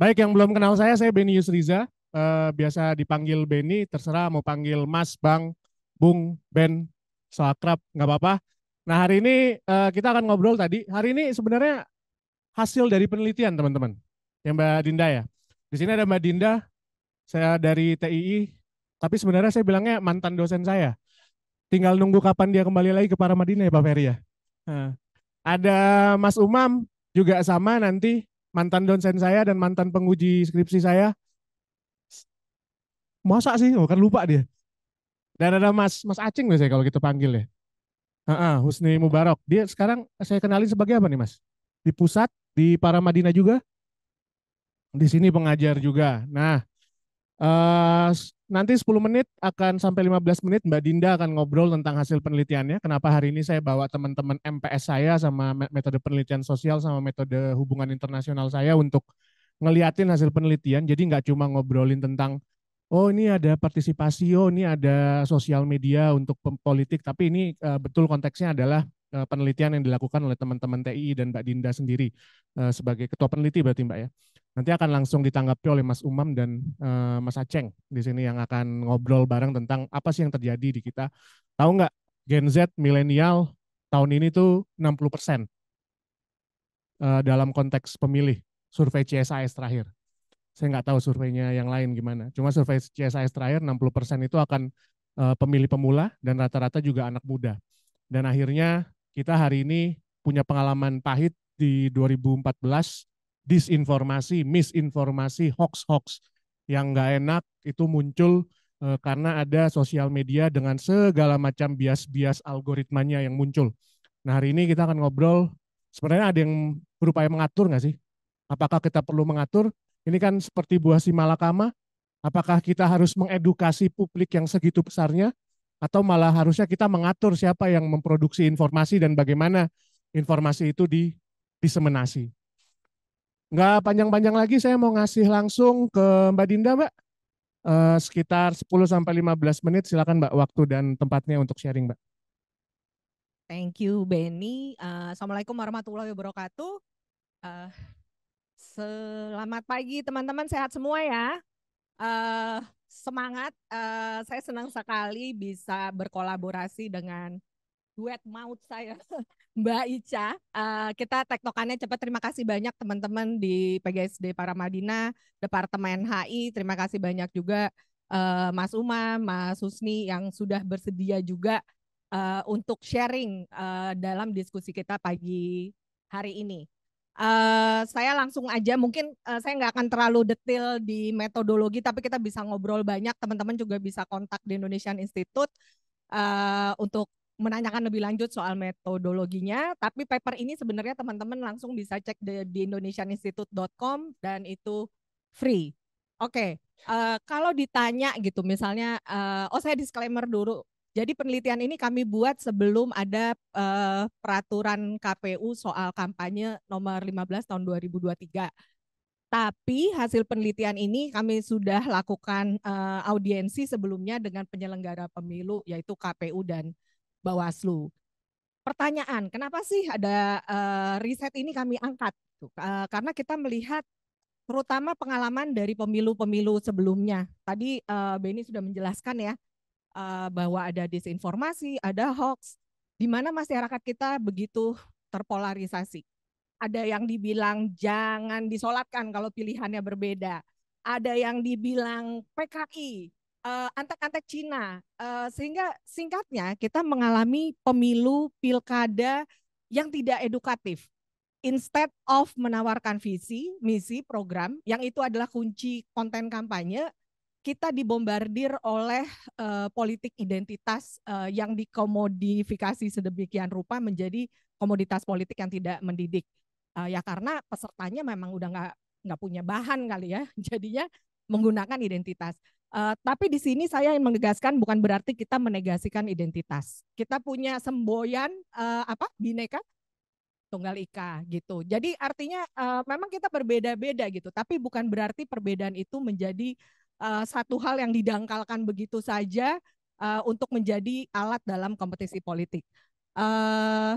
Baik, yang belum kenal saya, saya Benny Yusriza. Uh, biasa dipanggil Benny, terserah mau panggil Mas, Bang, Bung, Ben, so nggak apa-apa. Nah, hari ini uh, kita akan ngobrol tadi. Hari ini sebenarnya hasil dari penelitian, teman-teman. yang Mbak Dinda ya. Di sini ada Mbak Dinda, saya dari TII, tapi sebenarnya saya bilangnya mantan dosen saya. Tinggal nunggu kapan dia kembali lagi ke Paramadina ya Pak Ferry ya. Nah, ada Mas Umam, juga sama nanti mantan dosen saya dan mantan penguji skripsi saya. Masa sih? Oh, kan lupa dia. Dan ada Mas Mas Acing saya kalau kita gitu panggil ya. Uh-uh, Husni Mubarok. Dia sekarang saya kenalin sebagai apa nih Mas? Di pusat, di Para Madinah juga? Di sini pengajar juga. Nah, Uh, nanti 10 menit akan sampai 15 menit Mbak Dinda akan ngobrol tentang hasil penelitiannya. Kenapa hari ini saya bawa teman-teman MPS saya sama metode penelitian sosial sama metode hubungan internasional saya untuk ngeliatin hasil penelitian. Jadi nggak cuma ngobrolin tentang oh ini ada partisipasi, oh ini ada sosial media untuk politik, tapi ini uh, betul konteksnya adalah Eh, penelitian yang dilakukan oleh teman-teman TI dan Mbak Dinda sendiri eh, sebagai ketua peneliti berarti Mbak ya. Nanti akan langsung ditanggapi oleh Mas Umam dan eh, Mas Aceng di sini yang akan ngobrol bareng tentang apa sih yang terjadi di kita. Tahu nggak Gen Z, milenial tahun ini tuh 60 persen dalam konteks pemilih survei CSIS terakhir. Saya nggak tahu surveinya yang lain gimana. Cuma survei CSIS terakhir 60 persen itu akan pemilih pemula dan rata-rata juga anak muda. Dan akhirnya kita hari ini punya pengalaman pahit di 2014 disinformasi, misinformasi, hoax-hoax yang nggak enak itu muncul e, karena ada sosial media dengan segala macam bias-bias algoritmanya yang muncul. Nah hari ini kita akan ngobrol, sebenarnya ada yang berupaya mengatur nggak sih? Apakah kita perlu mengatur? Ini kan seperti buah si malakama, apakah kita harus mengedukasi publik yang segitu besarnya atau malah harusnya kita mengatur siapa yang memproduksi informasi dan bagaimana informasi itu disemenasi Nggak panjang-panjang lagi, saya mau ngasih langsung ke Mbak Dinda, Mbak. Eh, sekitar 10-15 menit, silakan Mbak waktu dan tempatnya untuk sharing, Mbak. Thank you, Benny. Uh, Assalamualaikum warahmatullahi wabarakatuh. Uh, selamat pagi, teman-teman. Sehat semua ya. Uh, semangat. Uh, saya senang sekali bisa berkolaborasi dengan duet maut saya Mbak Ica. Uh, kita tektokannya cepat. Terima kasih banyak teman-teman di PGSD Paramadina, Departemen HI. Terima kasih banyak juga uh, Mas Uma, Mas Husni yang sudah bersedia juga uh, untuk sharing uh, dalam diskusi kita pagi hari ini. Uh, saya langsung aja mungkin uh, saya nggak akan terlalu detail di metodologi tapi kita bisa ngobrol banyak teman-teman juga bisa kontak di Indonesian Institute uh, untuk menanyakan lebih lanjut soal metodologinya tapi paper ini sebenarnya teman-teman langsung bisa cek di, di indonesianinstitute.com dan itu free oke okay. uh, kalau ditanya gitu misalnya uh, oh saya disclaimer dulu jadi penelitian ini kami buat sebelum ada uh, peraturan KPU soal kampanye nomor 15 tahun 2023. Tapi hasil penelitian ini kami sudah lakukan uh, audiensi sebelumnya dengan penyelenggara pemilu yaitu KPU dan Bawaslu. Pertanyaan, kenapa sih ada uh, riset ini kami angkat? Uh, karena kita melihat terutama pengalaman dari pemilu-pemilu sebelumnya. Tadi uh, Benny sudah menjelaskan ya uh, bahwa ada disinformasi, ada hoax, di mana masyarakat kita begitu terpolarisasi. Ada yang dibilang jangan disolatkan kalau pilihannya berbeda. Ada yang dibilang PKI, antek eh, antek-antek Cina. Uh, sehingga singkatnya kita mengalami pemilu pilkada yang tidak edukatif. Instead of menawarkan visi, misi, program, yang itu adalah kunci konten kampanye, kita dibombardir oleh uh, politik identitas uh, yang dikomodifikasi sedemikian rupa menjadi komoditas politik yang tidak mendidik. Uh, ya karena pesertanya memang udah nggak nggak punya bahan kali ya, jadinya menggunakan identitas. Uh, tapi di sini saya yang menegaskan bukan berarti kita menegasikan identitas. Kita punya semboyan uh, apa bineka tunggal ika gitu. Jadi artinya uh, memang kita berbeda-beda gitu, tapi bukan berarti perbedaan itu menjadi uh, satu hal yang didangkalkan begitu saja uh, untuk menjadi alat dalam kompetisi politik. Uh,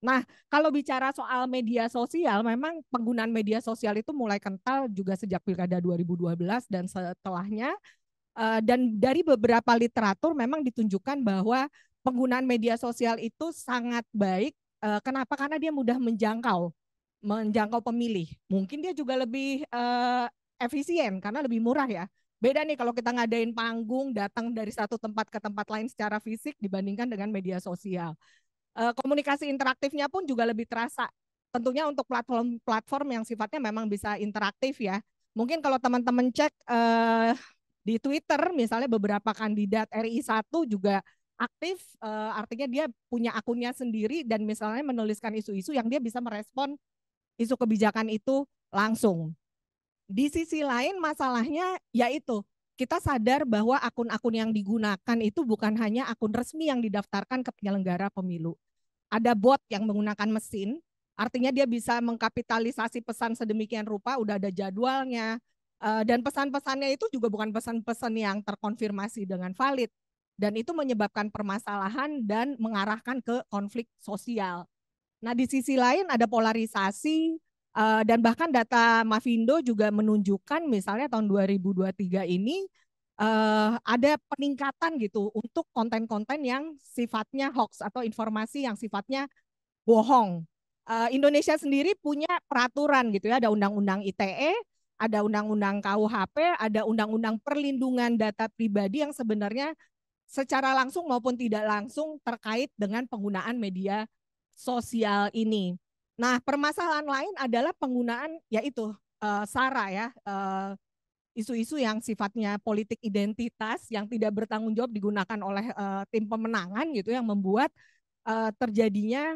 nah, kalau bicara soal media sosial, memang penggunaan media sosial itu mulai kental juga sejak pilkada 2012 dan setelahnya. dan dari beberapa literatur memang ditunjukkan bahwa penggunaan media sosial itu sangat baik. kenapa? Karena dia mudah menjangkau, menjangkau pemilih. Mungkin dia juga lebih efisien karena lebih murah ya Beda nih kalau kita ngadain panggung, datang dari satu tempat ke tempat lain secara fisik dibandingkan dengan media sosial. Eh, komunikasi interaktifnya pun juga lebih terasa. Tentunya untuk platform-platform yang sifatnya memang bisa interaktif ya. Mungkin kalau teman-teman cek eh, di Twitter misalnya beberapa kandidat RI1 juga aktif Eh, artinya dia punya akunnya sendiri dan misalnya menuliskan isu-isu yang dia bisa merespon isu kebijakan itu langsung di sisi lain masalahnya yaitu kita sadar bahwa akun-akun yang digunakan itu bukan hanya akun resmi yang didaftarkan ke penyelenggara pemilu. Ada bot yang menggunakan mesin, artinya dia bisa mengkapitalisasi pesan sedemikian rupa, udah ada jadwalnya, eh, dan pesan-pesannya itu juga bukan pesan-pesan yang terkonfirmasi dengan valid. Dan itu menyebabkan permasalahan dan mengarahkan ke konflik sosial. Nah di sisi lain ada polarisasi, Uh, dan bahkan data Mavindo juga menunjukkan misalnya tahun 2023 ini uh, ada peningkatan gitu untuk konten-konten yang sifatnya hoax atau informasi yang sifatnya bohong. Uh, Indonesia sendiri punya peraturan gitu ya, ada undang-undang ITE, ada undang-undang KUHP, ada undang-undang perlindungan data pribadi yang sebenarnya secara langsung maupun tidak langsung terkait dengan penggunaan media sosial ini. Nah, permasalahan lain adalah penggunaan yaitu uh, eh, SARA ya, eh, isu-isu yang sifatnya politik identitas yang tidak bertanggung jawab digunakan oleh uh, tim pemenangan gitu yang membuat uh, terjadinya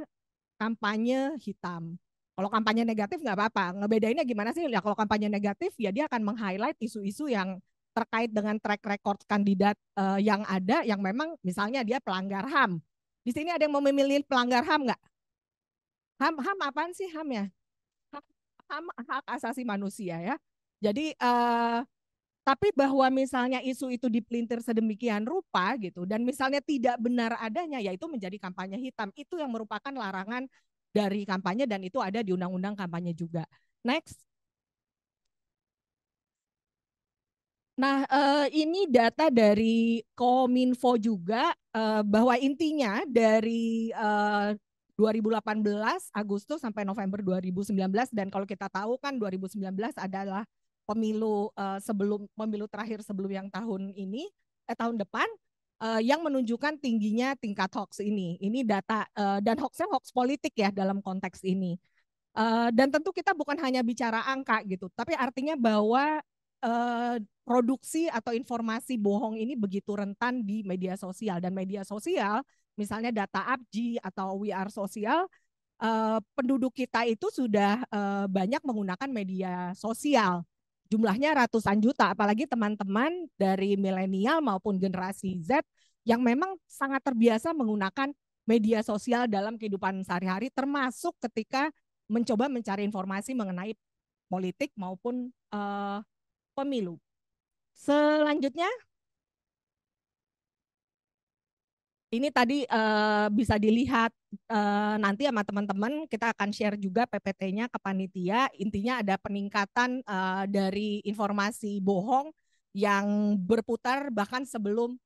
kampanye hitam. Kalau kampanye negatif nggak apa-apa. Ngebedainnya gimana sih? Ya kalau kampanye negatif ya dia akan meng-highlight isu-isu yang terkait dengan track record kandidat uh, yang ada yang memang misalnya dia pelanggar HAM. Di sini ada yang mau memilih pelanggar HAM nggak? Ham ham apaan sih ham ya? Ham, hak asasi manusia ya. Jadi uh, tapi bahwa misalnya isu itu dipelintir sedemikian rupa gitu dan misalnya tidak benar adanya yaitu menjadi kampanye hitam itu yang merupakan larangan dari kampanye dan itu ada di undang-undang kampanye juga. Next. Nah, eh, ini data dari Kominfo juga eh, bahwa intinya dari 2018 Agustus sampai November 2019 dan kalau kita tahu kan 2019 adalah pemilu uh, sebelum pemilu terakhir sebelum yang tahun ini eh, tahun depan uh, yang menunjukkan tingginya tingkat hoax ini. Ini data uh, dan hoaxnya hoax politik ya dalam konteks ini. Uh, dan tentu kita bukan hanya bicara angka gitu, tapi artinya bahwa uh, produksi atau informasi bohong ini begitu rentan di media sosial dan media sosial misalnya data Abji atau We Are Social, uh, penduduk kita itu sudah uh, banyak menggunakan media sosial. Jumlahnya ratusan juta, apalagi teman-teman dari milenial maupun generasi Z yang memang sangat terbiasa menggunakan media sosial dalam kehidupan sehari-hari, termasuk ketika mencoba mencari informasi mengenai politik maupun uh, pemilu. Selanjutnya ini tadi uh, bisa dilihat uh, nanti sama teman-teman kita akan share juga PPT-nya ke panitia. Intinya ada peningkatan uh, dari informasi bohong yang berputar bahkan sebelum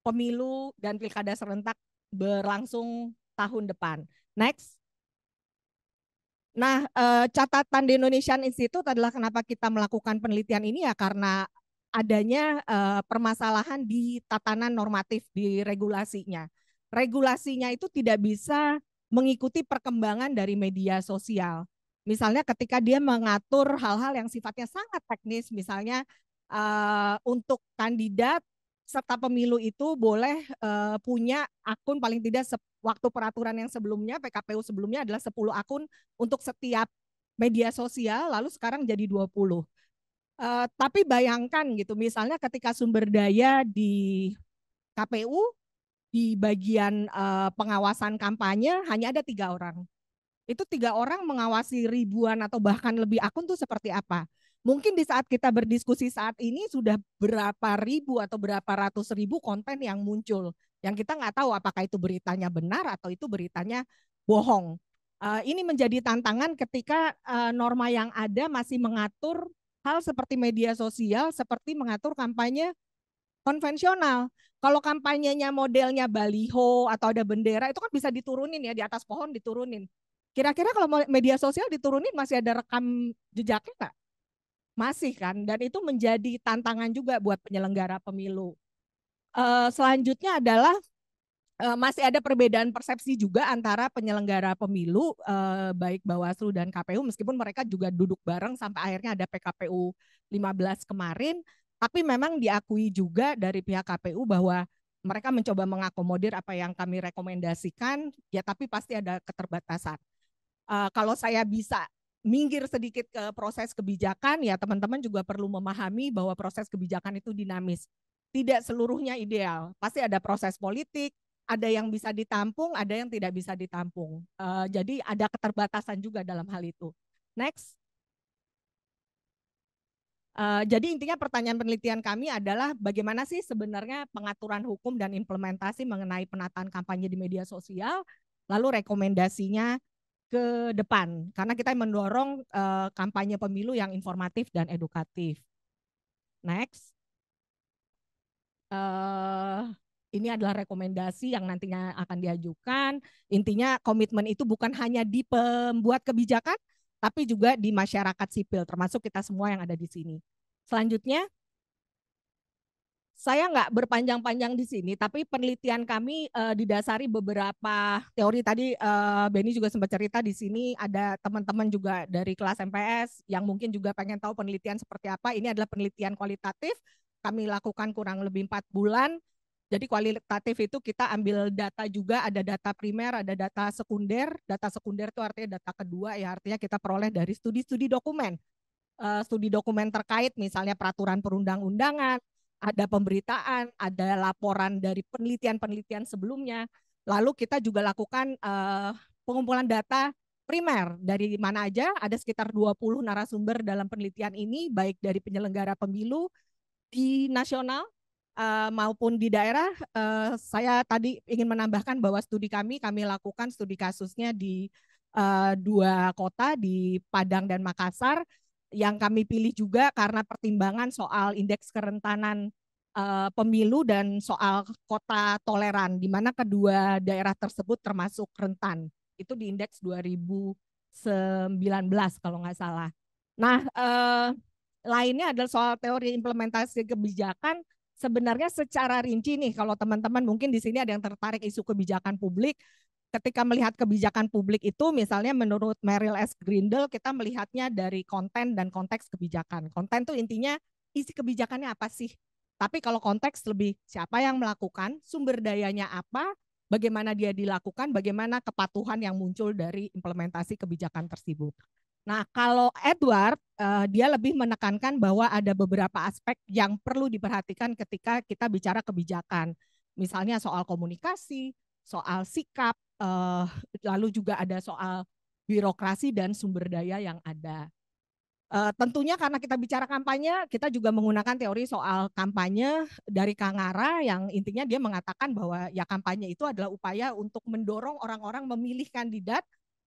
pemilu dan pilkada serentak berlangsung tahun depan. Next. Nah, catatan di Indonesian Institute adalah kenapa kita melakukan penelitian ini ya karena adanya uh, permasalahan di tatanan normatif di regulasinya. Regulasinya itu tidak bisa mengikuti perkembangan dari media sosial. Misalnya ketika dia mengatur hal-hal yang sifatnya sangat teknis, misalnya uh, untuk kandidat serta pemilu itu boleh uh, punya akun paling tidak waktu peraturan yang sebelumnya PKPU sebelumnya adalah 10 akun untuk setiap media sosial lalu sekarang jadi 20. Uh, tapi bayangkan gitu, misalnya ketika sumber daya di KPU di bagian uh, pengawasan kampanye hanya ada tiga orang. Itu tiga orang mengawasi ribuan atau bahkan lebih akun tuh seperti apa? Mungkin di saat kita berdiskusi saat ini sudah berapa ribu atau berapa ratus ribu konten yang muncul, yang kita nggak tahu apakah itu beritanya benar atau itu beritanya bohong. Eh, ini menjadi tantangan ketika norma yang ada masih mengatur hal seperti media sosial seperti mengatur kampanye konvensional. Kalau kampanyenya modelnya baliho atau ada bendera itu kan bisa diturunin ya di atas pohon diturunin. Kira-kira kalau media sosial diturunin masih ada rekam jejaknya nggak? Masih kan, dan itu menjadi tantangan juga buat penyelenggara pemilu. Eh, selanjutnya adalah Eh, masih ada perbedaan persepsi juga antara penyelenggara pemilu eh, baik Bawaslu dan KPU meskipun mereka juga duduk bareng sampai akhirnya ada PKPU 15 kemarin tapi memang diakui juga dari pihak KPU bahwa mereka mencoba mengakomodir apa yang kami rekomendasikan ya tapi pasti ada keterbatasan. Eh, kalau saya bisa minggir sedikit ke proses kebijakan ya teman-teman juga perlu memahami bahwa proses kebijakan itu dinamis. Tidak seluruhnya ideal, pasti ada proses politik, ada yang bisa ditampung, ada yang tidak bisa ditampung. Uh, jadi ada keterbatasan juga dalam hal itu. Next. Uh, jadi intinya pertanyaan penelitian kami adalah bagaimana sih sebenarnya pengaturan hukum dan implementasi mengenai penataan kampanye di media sosial, lalu rekomendasinya ke depan karena kita mendorong uh, kampanye pemilu yang informatif dan edukatif. Next. Uh, ini adalah rekomendasi yang nantinya akan diajukan. Intinya komitmen itu bukan hanya di pembuat kebijakan, tapi juga di masyarakat sipil, termasuk kita semua yang ada di sini. Selanjutnya, saya nggak berpanjang-panjang di sini, tapi penelitian kami e, didasari beberapa teori tadi. E, Benny juga sempat cerita di sini ada teman-teman juga dari kelas MPS yang mungkin juga pengen tahu penelitian seperti apa. Ini adalah penelitian kualitatif, kami lakukan kurang lebih empat bulan jadi kualitatif itu kita ambil data juga, ada data primer, ada data sekunder. Data sekunder itu artinya data kedua ya, artinya kita peroleh dari studi-studi dokumen. Uh, studi dokumen terkait misalnya peraturan perundang-undangan, ada pemberitaan, ada laporan dari penelitian-penelitian sebelumnya. Lalu kita juga lakukan uh, pengumpulan data primer dari mana aja ada sekitar 20 narasumber dalam penelitian ini baik dari penyelenggara pemilu di nasional uh, maupun di daerah uh, saya tadi ingin menambahkan bahwa studi kami kami lakukan studi kasusnya di uh, dua kota di Padang dan Makassar yang kami pilih juga karena pertimbangan soal indeks kerentanan uh, pemilu dan soal kota toleran di mana kedua daerah tersebut termasuk rentan itu di indeks 2019 kalau nggak salah. Nah, eh, lainnya adalah soal teori implementasi kebijakan sebenarnya secara rinci nih kalau teman-teman mungkin di sini ada yang tertarik isu kebijakan publik ketika melihat kebijakan publik itu misalnya menurut Merrill S. Grindel kita melihatnya dari konten dan konteks kebijakan. Konten tuh intinya isi kebijakannya apa sih? Tapi kalau konteks lebih siapa yang melakukan, sumber dayanya apa, bagaimana dia dilakukan, bagaimana kepatuhan yang muncul dari implementasi kebijakan tersebut. Nah, kalau Edward uh, dia lebih menekankan bahwa ada beberapa aspek yang perlu diperhatikan ketika kita bicara kebijakan. Misalnya soal komunikasi, soal sikap, uh, lalu juga ada soal birokrasi dan sumber daya yang ada. Uh, tentunya karena kita bicara kampanye, kita juga menggunakan teori soal kampanye dari Kang Ara yang intinya dia mengatakan bahwa ya kampanye itu adalah upaya untuk mendorong orang-orang memilih kandidat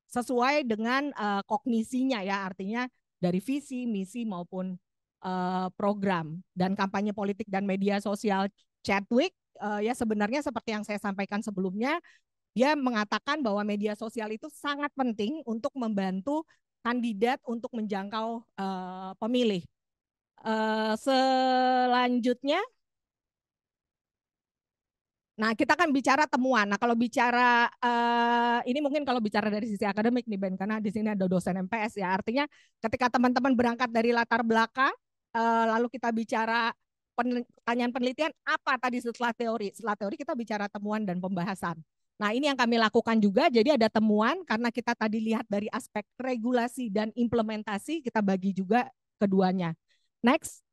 sesuai dengan uh, kognisinya ya artinya dari visi, misi maupun uh, program dan kampanye politik dan media sosial Chadwick uh, ya sebenarnya seperti yang saya sampaikan sebelumnya dia mengatakan bahwa media sosial itu sangat penting untuk membantu kandidat untuk menjangkau uh, pemilih. Uh, selanjutnya Nah, kita kan bicara temuan. Nah, kalau bicara uh, ini mungkin kalau bicara dari sisi akademik nih Ben karena di sini ada dosen MPS ya. Artinya ketika teman-teman berangkat dari latar belakang uh, lalu kita bicara pertanyaan penelitian apa tadi setelah teori? Setelah teori kita bicara temuan dan pembahasan. Nah, ini yang kami lakukan juga. Jadi ada temuan karena kita tadi lihat dari aspek regulasi dan implementasi kita bagi juga keduanya. Next.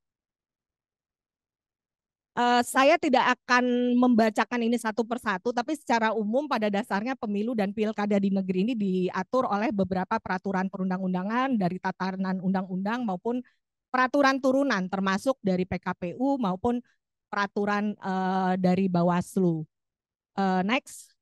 Eh, saya tidak akan membacakan ini satu persatu, tapi secara umum pada dasarnya pemilu dan pilkada di negeri ini diatur oleh beberapa peraturan perundang-undangan dari tatanan undang-undang maupun peraturan turunan, termasuk dari PKPU maupun peraturan uh, dari Bawaslu. Uh, next.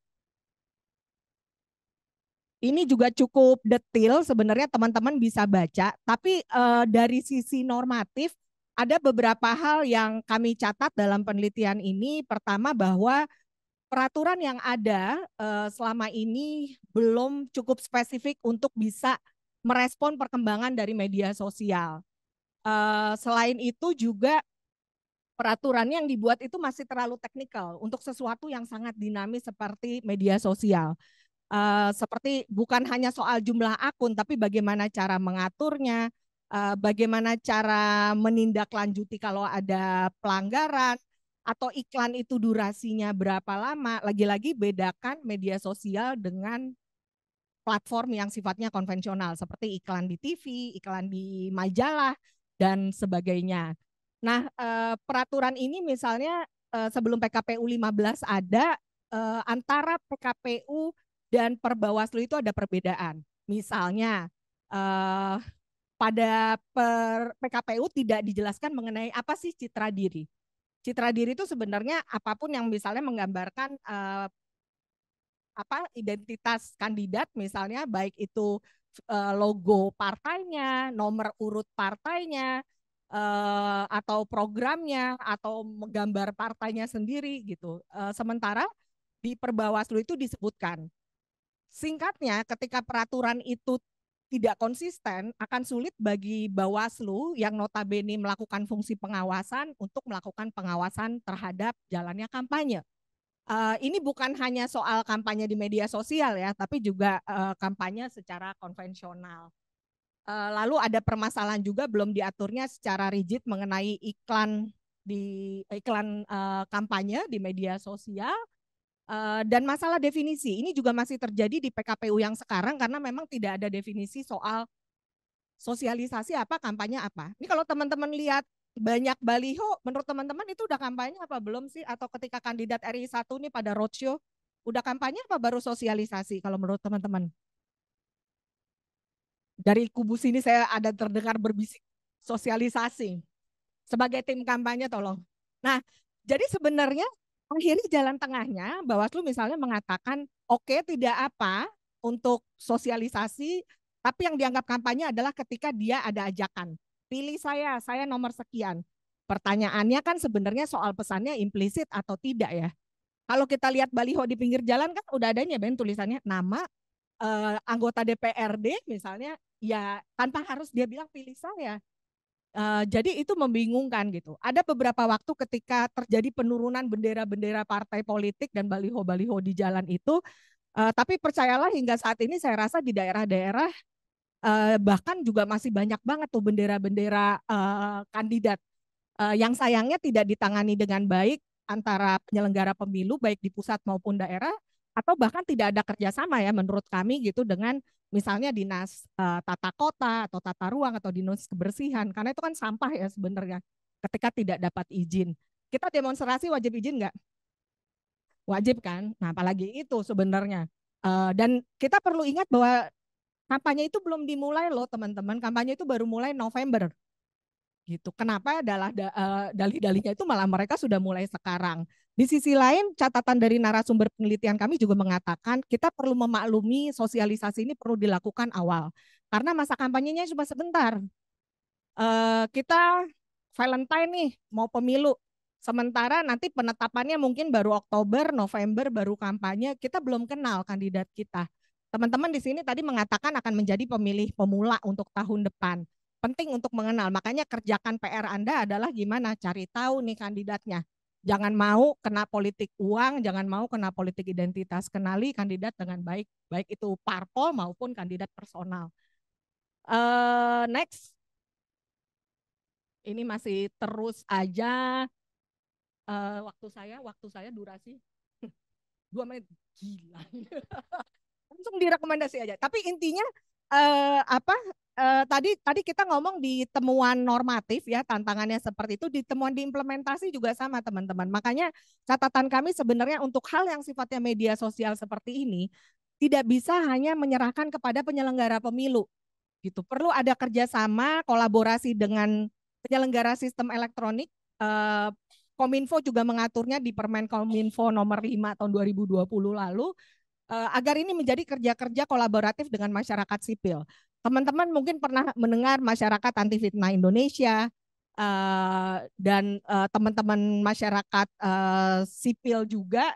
Ini juga cukup detail sebenarnya teman-teman bisa baca, tapi uh, dari sisi normatif ada beberapa hal yang kami catat dalam penelitian ini. Pertama bahwa peraturan yang ada eh, selama ini belum cukup spesifik untuk bisa merespon perkembangan dari media sosial. Eh, selain itu juga peraturan yang dibuat itu masih terlalu teknikal untuk sesuatu yang sangat dinamis seperti media sosial. Eh, seperti bukan hanya soal jumlah akun, tapi bagaimana cara mengaturnya, Eh, bagaimana cara menindaklanjuti kalau ada pelanggaran atau iklan itu durasinya berapa lama. Lagi-lagi bedakan media sosial dengan platform yang sifatnya konvensional seperti iklan di TV, iklan di majalah dan sebagainya. Nah, eh, peraturan ini misalnya eh, sebelum PKPU 15 ada antara PKPU dan Perbawaslu itu ada perbedaan. Misalnya pada per PKPU tidak dijelaskan mengenai apa sih citra diri. Citra diri itu sebenarnya apapun yang misalnya menggambarkan uh, apa identitas kandidat misalnya baik itu uh, logo partainya, nomor urut partainya, uh, atau programnya atau menggambar partainya sendiri gitu. Uh, sementara di Perbawaslu itu disebutkan. Singkatnya, ketika peraturan itu tidak konsisten akan sulit bagi Bawaslu yang notabene melakukan fungsi pengawasan untuk melakukan pengawasan terhadap jalannya kampanye. Uh, ini bukan hanya soal kampanye di media sosial ya, tapi juga uh, kampanye secara konvensional. Uh, lalu ada permasalahan juga belum diaturnya secara rigid mengenai iklan di iklan uh, kampanye di media sosial Eh, dan masalah definisi ini juga masih terjadi di PKPU yang sekarang karena memang tidak ada definisi soal sosialisasi apa, kampanye apa. Ini kalau teman-teman lihat banyak baliho, menurut teman-teman itu udah kampanye apa belum sih? Atau ketika kandidat RI 1 ini pada roadshow, udah kampanye apa baru sosialisasi kalau menurut teman-teman? Dari kubu sini saya ada terdengar berbisik sosialisasi. Sebagai tim kampanye tolong. Nah, jadi sebenarnya akhirnya jalan tengahnya Bawaslu misalnya mengatakan oke okay, tidak apa untuk sosialisasi tapi yang dianggap kampanye adalah ketika dia ada ajakan pilih saya saya nomor sekian pertanyaannya kan sebenarnya soal pesannya implisit atau tidak ya kalau kita lihat baliho di pinggir jalan kan udah adanya Ben tulisannya nama eh, anggota DPRD misalnya ya tanpa harus dia bilang pilih saya Eh, jadi itu membingungkan gitu. Ada beberapa waktu ketika terjadi penurunan bendera-bendera partai politik dan baliho-baliho di jalan itu, uh, tapi percayalah hingga saat ini saya rasa di daerah-daerah uh, bahkan juga masih banyak banget tuh bendera-bendera uh, kandidat uh, yang sayangnya tidak ditangani dengan baik antara penyelenggara pemilu baik di pusat maupun daerah atau bahkan tidak ada kerjasama ya menurut kami gitu dengan misalnya dinas uh, tata kota atau tata ruang atau dinas kebersihan karena itu kan sampah ya sebenarnya ketika tidak dapat izin kita demonstrasi wajib izin nggak wajib kan nah apalagi itu sebenarnya uh, dan kita perlu ingat bahwa kampanye itu belum dimulai loh teman-teman kampanye itu baru mulai November gitu. Kenapa adalah da, uh, dalih-dalihnya itu malah mereka sudah mulai sekarang. Di sisi lain, catatan dari narasumber penelitian kami juga mengatakan kita perlu memaklumi sosialisasi ini perlu dilakukan awal karena masa kampanyenya cuma sebentar. Uh, kita Valentine nih mau pemilu, sementara nanti penetapannya mungkin baru Oktober, November baru kampanye. Kita belum kenal kandidat kita. Teman-teman di sini tadi mengatakan akan menjadi pemilih pemula untuk tahun depan penting untuk mengenal. Makanya kerjakan PR Anda adalah gimana cari tahu nih kandidatnya. Jangan mau kena politik uang, jangan mau kena politik identitas. Kenali kandidat dengan baik, baik itu parpol maupun kandidat personal. Uh, next. Ini masih terus aja uh, waktu saya, waktu saya durasi dua menit gila. Langsung direkomendasi aja. Tapi intinya eh, apa eh, tadi tadi kita ngomong di temuan normatif ya tantangannya seperti itu di temuan di juga sama teman-teman makanya catatan kami sebenarnya untuk hal yang sifatnya media sosial seperti ini tidak bisa hanya menyerahkan kepada penyelenggara pemilu gitu perlu ada kerjasama kolaborasi dengan penyelenggara sistem elektronik eh, Kominfo juga mengaturnya di Permen Kominfo nomor 5 tahun 2020 lalu Eh, agar ini menjadi kerja-kerja kolaboratif dengan masyarakat sipil. Teman-teman mungkin pernah mendengar masyarakat anti fitnah Indonesia eh, dan eh, teman-teman masyarakat sipil juga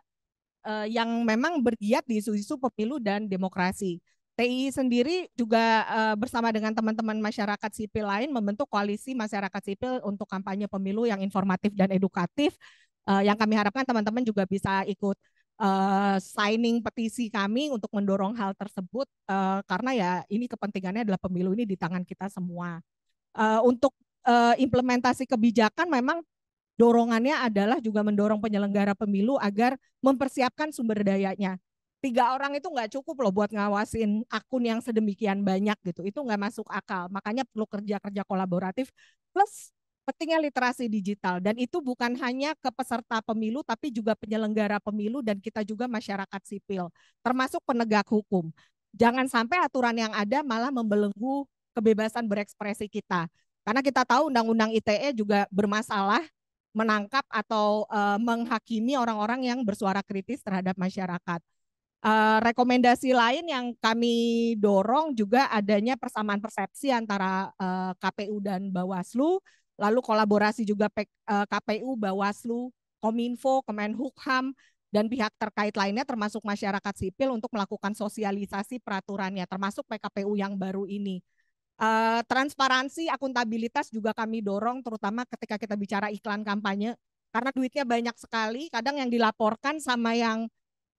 yang memang bergiat di isu-isu pemilu dan demokrasi. TI sendiri juga bersama dengan teman-teman masyarakat sipil lain membentuk koalisi masyarakat sipil untuk kampanye pemilu yang informatif dan edukatif yang kami harapkan teman-teman juga bisa ikut uh, signing petisi kami untuk mendorong hal tersebut uh, karena ya ini kepentingannya adalah pemilu ini di tangan kita semua. Uh, untuk uh, implementasi kebijakan memang dorongannya adalah juga mendorong penyelenggara pemilu agar mempersiapkan sumber dayanya. Tiga orang itu nggak cukup loh buat ngawasin akun yang sedemikian banyak gitu. Itu nggak masuk akal. Makanya perlu kerja-kerja kolaboratif plus pentingnya literasi digital dan itu bukan hanya ke peserta pemilu tapi juga penyelenggara pemilu dan kita juga masyarakat sipil termasuk penegak hukum. Jangan sampai aturan yang ada malah membelenggu kebebasan berekspresi kita. Karena kita tahu undang-undang ITE juga bermasalah menangkap atau uh, menghakimi orang-orang yang bersuara kritis terhadap masyarakat. Uh, rekomendasi lain yang kami dorong juga adanya persamaan persepsi antara uh, eh, KPU dan Bawaslu lalu kolaborasi juga eh, KPU, Bawaslu, Kominfo, Kemenhukam, dan pihak terkait lainnya termasuk masyarakat sipil untuk melakukan sosialisasi peraturannya, termasuk PKPU yang baru ini. Eh, transparansi, akuntabilitas juga kami dorong, terutama ketika kita bicara iklan kampanye, karena duitnya banyak sekali, kadang yang dilaporkan sama yang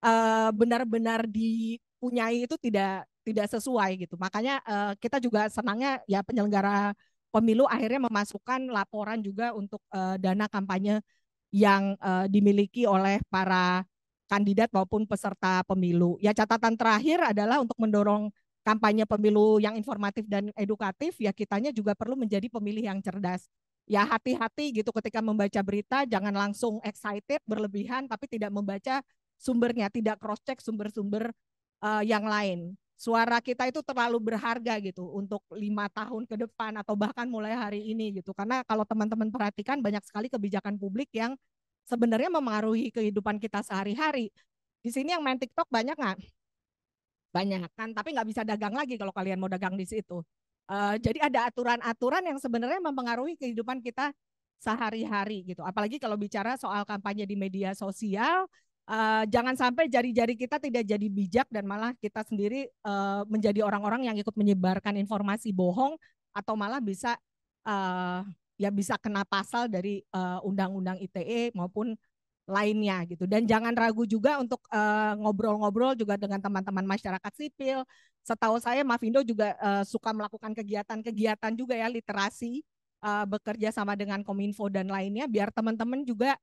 eh, benar-benar dipunyai itu tidak tidak sesuai gitu. Makanya kita juga senangnya ya penyelenggara pemilu akhirnya memasukkan laporan juga untuk uh, dana kampanye yang uh, dimiliki oleh para kandidat maupun peserta pemilu. Ya catatan terakhir adalah untuk mendorong kampanye pemilu yang informatif dan edukatif, ya kitanya juga perlu menjadi pemilih yang cerdas. Ya hati-hati gitu ketika membaca berita, jangan langsung excited, berlebihan, tapi tidak membaca sumbernya, tidak cross-check sumber-sumber uh, yang lain suara kita itu terlalu berharga gitu untuk lima tahun ke depan atau bahkan mulai hari ini gitu karena kalau teman-teman perhatikan banyak sekali kebijakan publik yang sebenarnya memengaruhi kehidupan kita sehari-hari di sini yang main TikTok banyak nggak banyak kan tapi nggak bisa dagang lagi kalau kalian mau dagang di situ uh, jadi ada aturan-aturan yang sebenarnya mempengaruhi kehidupan kita sehari-hari gitu apalagi kalau bicara soal kampanye di media sosial Eh, jangan sampai jari-jari kita tidak jadi bijak dan malah kita sendiri uh, menjadi orang-orang yang ikut menyebarkan informasi bohong atau malah bisa uh, ya bisa kena pasal dari undang-undang uh, ITE maupun lainnya gitu dan jangan ragu juga untuk ngobrol-ngobrol uh, juga dengan teman-teman masyarakat sipil setahu saya Mavindo juga uh, suka melakukan kegiatan-kegiatan juga ya literasi uh, bekerja sama dengan Kominfo dan lainnya biar teman-teman juga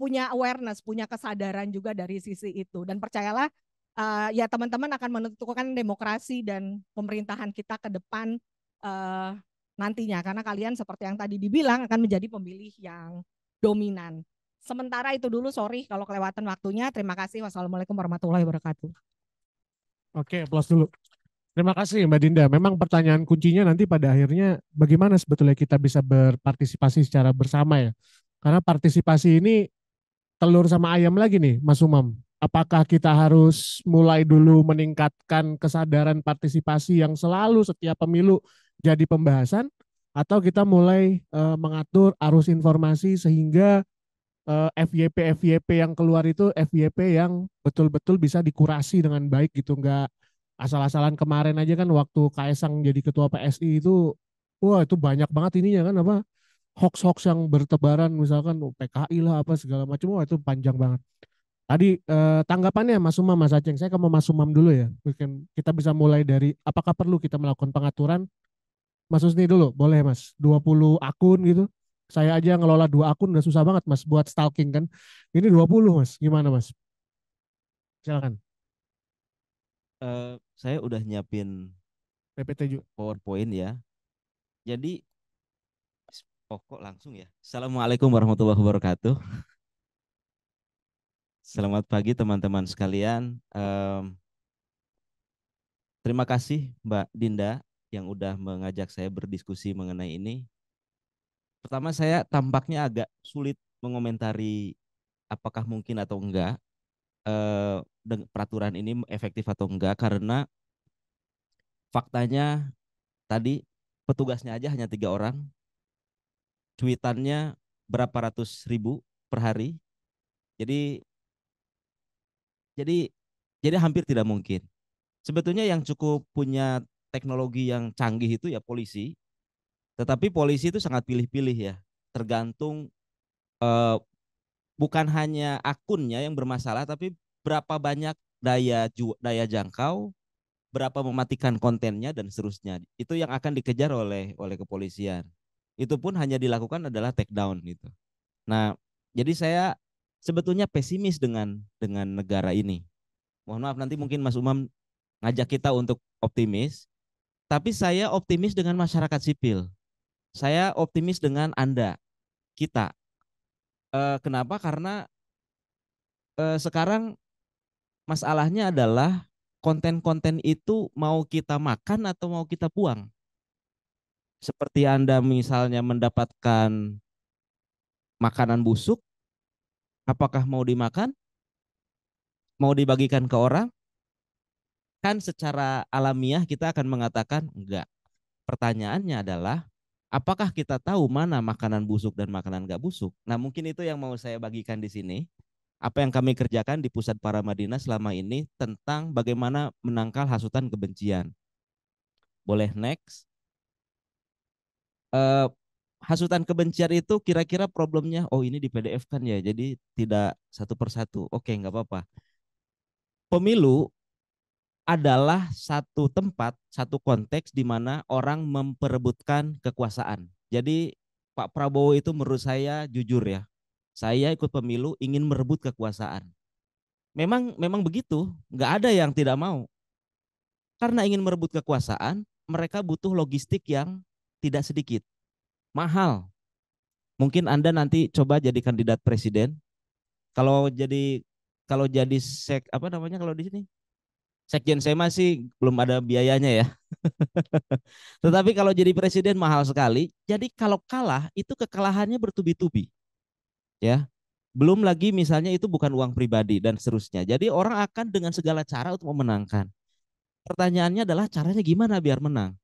punya awareness, punya kesadaran juga dari sisi itu. Dan percayalah, uh, ya teman-teman akan menentukan demokrasi dan pemerintahan kita ke depan uh, nantinya. Karena kalian seperti yang tadi dibilang akan menjadi pemilih yang dominan. Sementara itu dulu, sorry kalau kelewatan waktunya. Terima kasih. Wassalamualaikum warahmatullahi wabarakatuh. Oke, plus dulu. Terima kasih Mbak Dinda. Memang pertanyaan kuncinya nanti pada akhirnya bagaimana sebetulnya kita bisa berpartisipasi secara bersama ya. Karena partisipasi ini telur sama ayam lagi nih Mas Umam. Apakah kita harus mulai dulu meningkatkan kesadaran partisipasi yang selalu setiap pemilu jadi pembahasan atau kita mulai e, mengatur arus informasi sehingga eh, FYP FYP yang keluar itu FYP yang betul-betul bisa dikurasi dengan baik gitu nggak asal-asalan kemarin aja kan waktu Kaisang jadi ketua PSI itu wah itu banyak banget ininya kan apa hoax-hoax yang bertebaran misalkan oh, PKI lah apa segala macam oh, itu panjang banget. Tadi eh, tanggapannya Mas Umam, Mas Aceng, saya mau Mas Umam dulu ya. Mungkin kita bisa mulai dari apakah perlu kita melakukan pengaturan? Mas Usni dulu, boleh Mas. 20 akun gitu. Saya aja ngelola dua akun udah susah banget Mas buat stalking kan. Ini 20 Mas, gimana Mas? Silakan. Uh, saya udah nyiapin PPT juga. PowerPoint ya. Jadi pokok oh, langsung ya. Assalamualaikum warahmatullahi wabarakatuh. Selamat pagi teman-teman sekalian. Um, terima kasih Mbak Dinda yang udah mengajak saya berdiskusi mengenai ini. Pertama saya tampaknya agak sulit mengomentari apakah mungkin atau enggak uh, peraturan ini efektif atau enggak karena faktanya tadi petugasnya aja hanya tiga orang cuitannya berapa ratus ribu per hari. Jadi jadi jadi hampir tidak mungkin. Sebetulnya yang cukup punya teknologi yang canggih itu ya polisi. Tetapi polisi itu sangat pilih-pilih ya, tergantung eh, bukan hanya akunnya yang bermasalah tapi berapa banyak daya daya jangkau, berapa mematikan kontennya dan seterusnya. Itu yang akan dikejar oleh oleh kepolisian itu pun hanya dilakukan adalah take down gitu. Nah, jadi saya sebetulnya pesimis dengan dengan negara ini. Mohon maaf nanti mungkin Mas Umam ngajak kita untuk optimis, tapi saya optimis dengan masyarakat sipil. Saya optimis dengan Anda, kita. E, kenapa? Karena e, sekarang masalahnya adalah konten-konten itu mau kita makan atau mau kita buang seperti Anda misalnya mendapatkan makanan busuk, apakah mau dimakan? Mau dibagikan ke orang? Kan secara alamiah kita akan mengatakan enggak. Pertanyaannya adalah apakah kita tahu mana makanan busuk dan makanan enggak busuk? Nah, mungkin itu yang mau saya bagikan di sini. Apa yang kami kerjakan di Pusat Para Madinah selama ini tentang bagaimana menangkal hasutan kebencian. Boleh next. Eh, hasutan kebencian itu kira-kira problemnya oh ini di PDF kan ya jadi tidak satu persatu oke nggak apa-apa pemilu adalah satu tempat satu konteks di mana orang memperebutkan kekuasaan jadi Pak Prabowo itu menurut saya jujur ya saya ikut pemilu ingin merebut kekuasaan memang memang begitu nggak ada yang tidak mau karena ingin merebut kekuasaan mereka butuh logistik yang tidak sedikit. Mahal. Mungkin Anda nanti coba jadi kandidat presiden. Kalau jadi kalau jadi sek apa namanya kalau di sini? Sekjen saya masih belum ada biayanya ya. Tetapi kalau jadi presiden mahal sekali. Jadi kalau kalah itu kekalahannya bertubi-tubi. Ya. Belum lagi misalnya itu bukan uang pribadi dan seterusnya. Jadi orang akan dengan segala cara untuk memenangkan. Pertanyaannya adalah caranya gimana biar menang?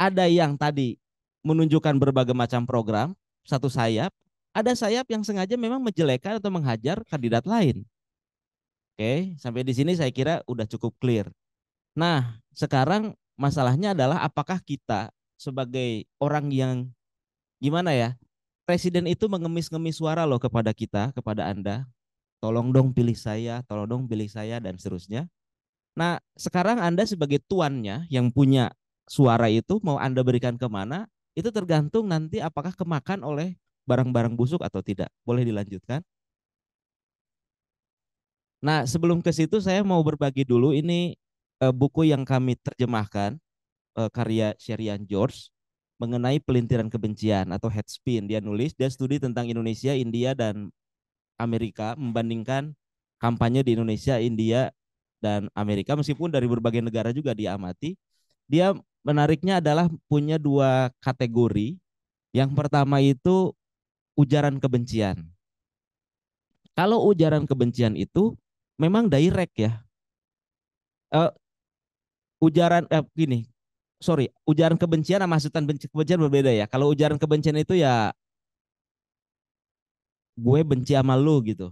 Ada yang tadi menunjukkan berbagai macam program, satu sayap, ada sayap yang sengaja memang menjelekan atau menghajar kandidat lain. Oke, sampai di sini saya kira udah cukup clear. Nah, sekarang masalahnya adalah apakah kita sebagai orang yang gimana ya? Presiden itu mengemis-ngemis suara loh kepada kita, kepada Anda. Tolong dong pilih saya, tolong dong pilih saya dan seterusnya. Nah, sekarang Anda sebagai tuannya yang punya suara itu mau Anda berikan kemana, itu tergantung nanti apakah kemakan oleh barang-barang busuk atau tidak. Boleh dilanjutkan? Nah, sebelum ke situ saya mau berbagi dulu ini e, buku yang kami terjemahkan e, karya Sherian George mengenai pelintiran kebencian atau headspin Dia nulis, dia studi tentang Indonesia, India dan Amerika membandingkan kampanye di Indonesia, India dan Amerika meskipun dari berbagai negara juga diamati. Dia menariknya adalah punya dua kategori. Yang pertama itu ujaran kebencian. Kalau ujaran kebencian itu memang direct ya. Uh, ujaran eh, gini, sorry, ujaran kebencian sama hasutan benci, kebencian berbeda ya. Kalau ujaran kebencian itu ya gue benci sama lu gitu.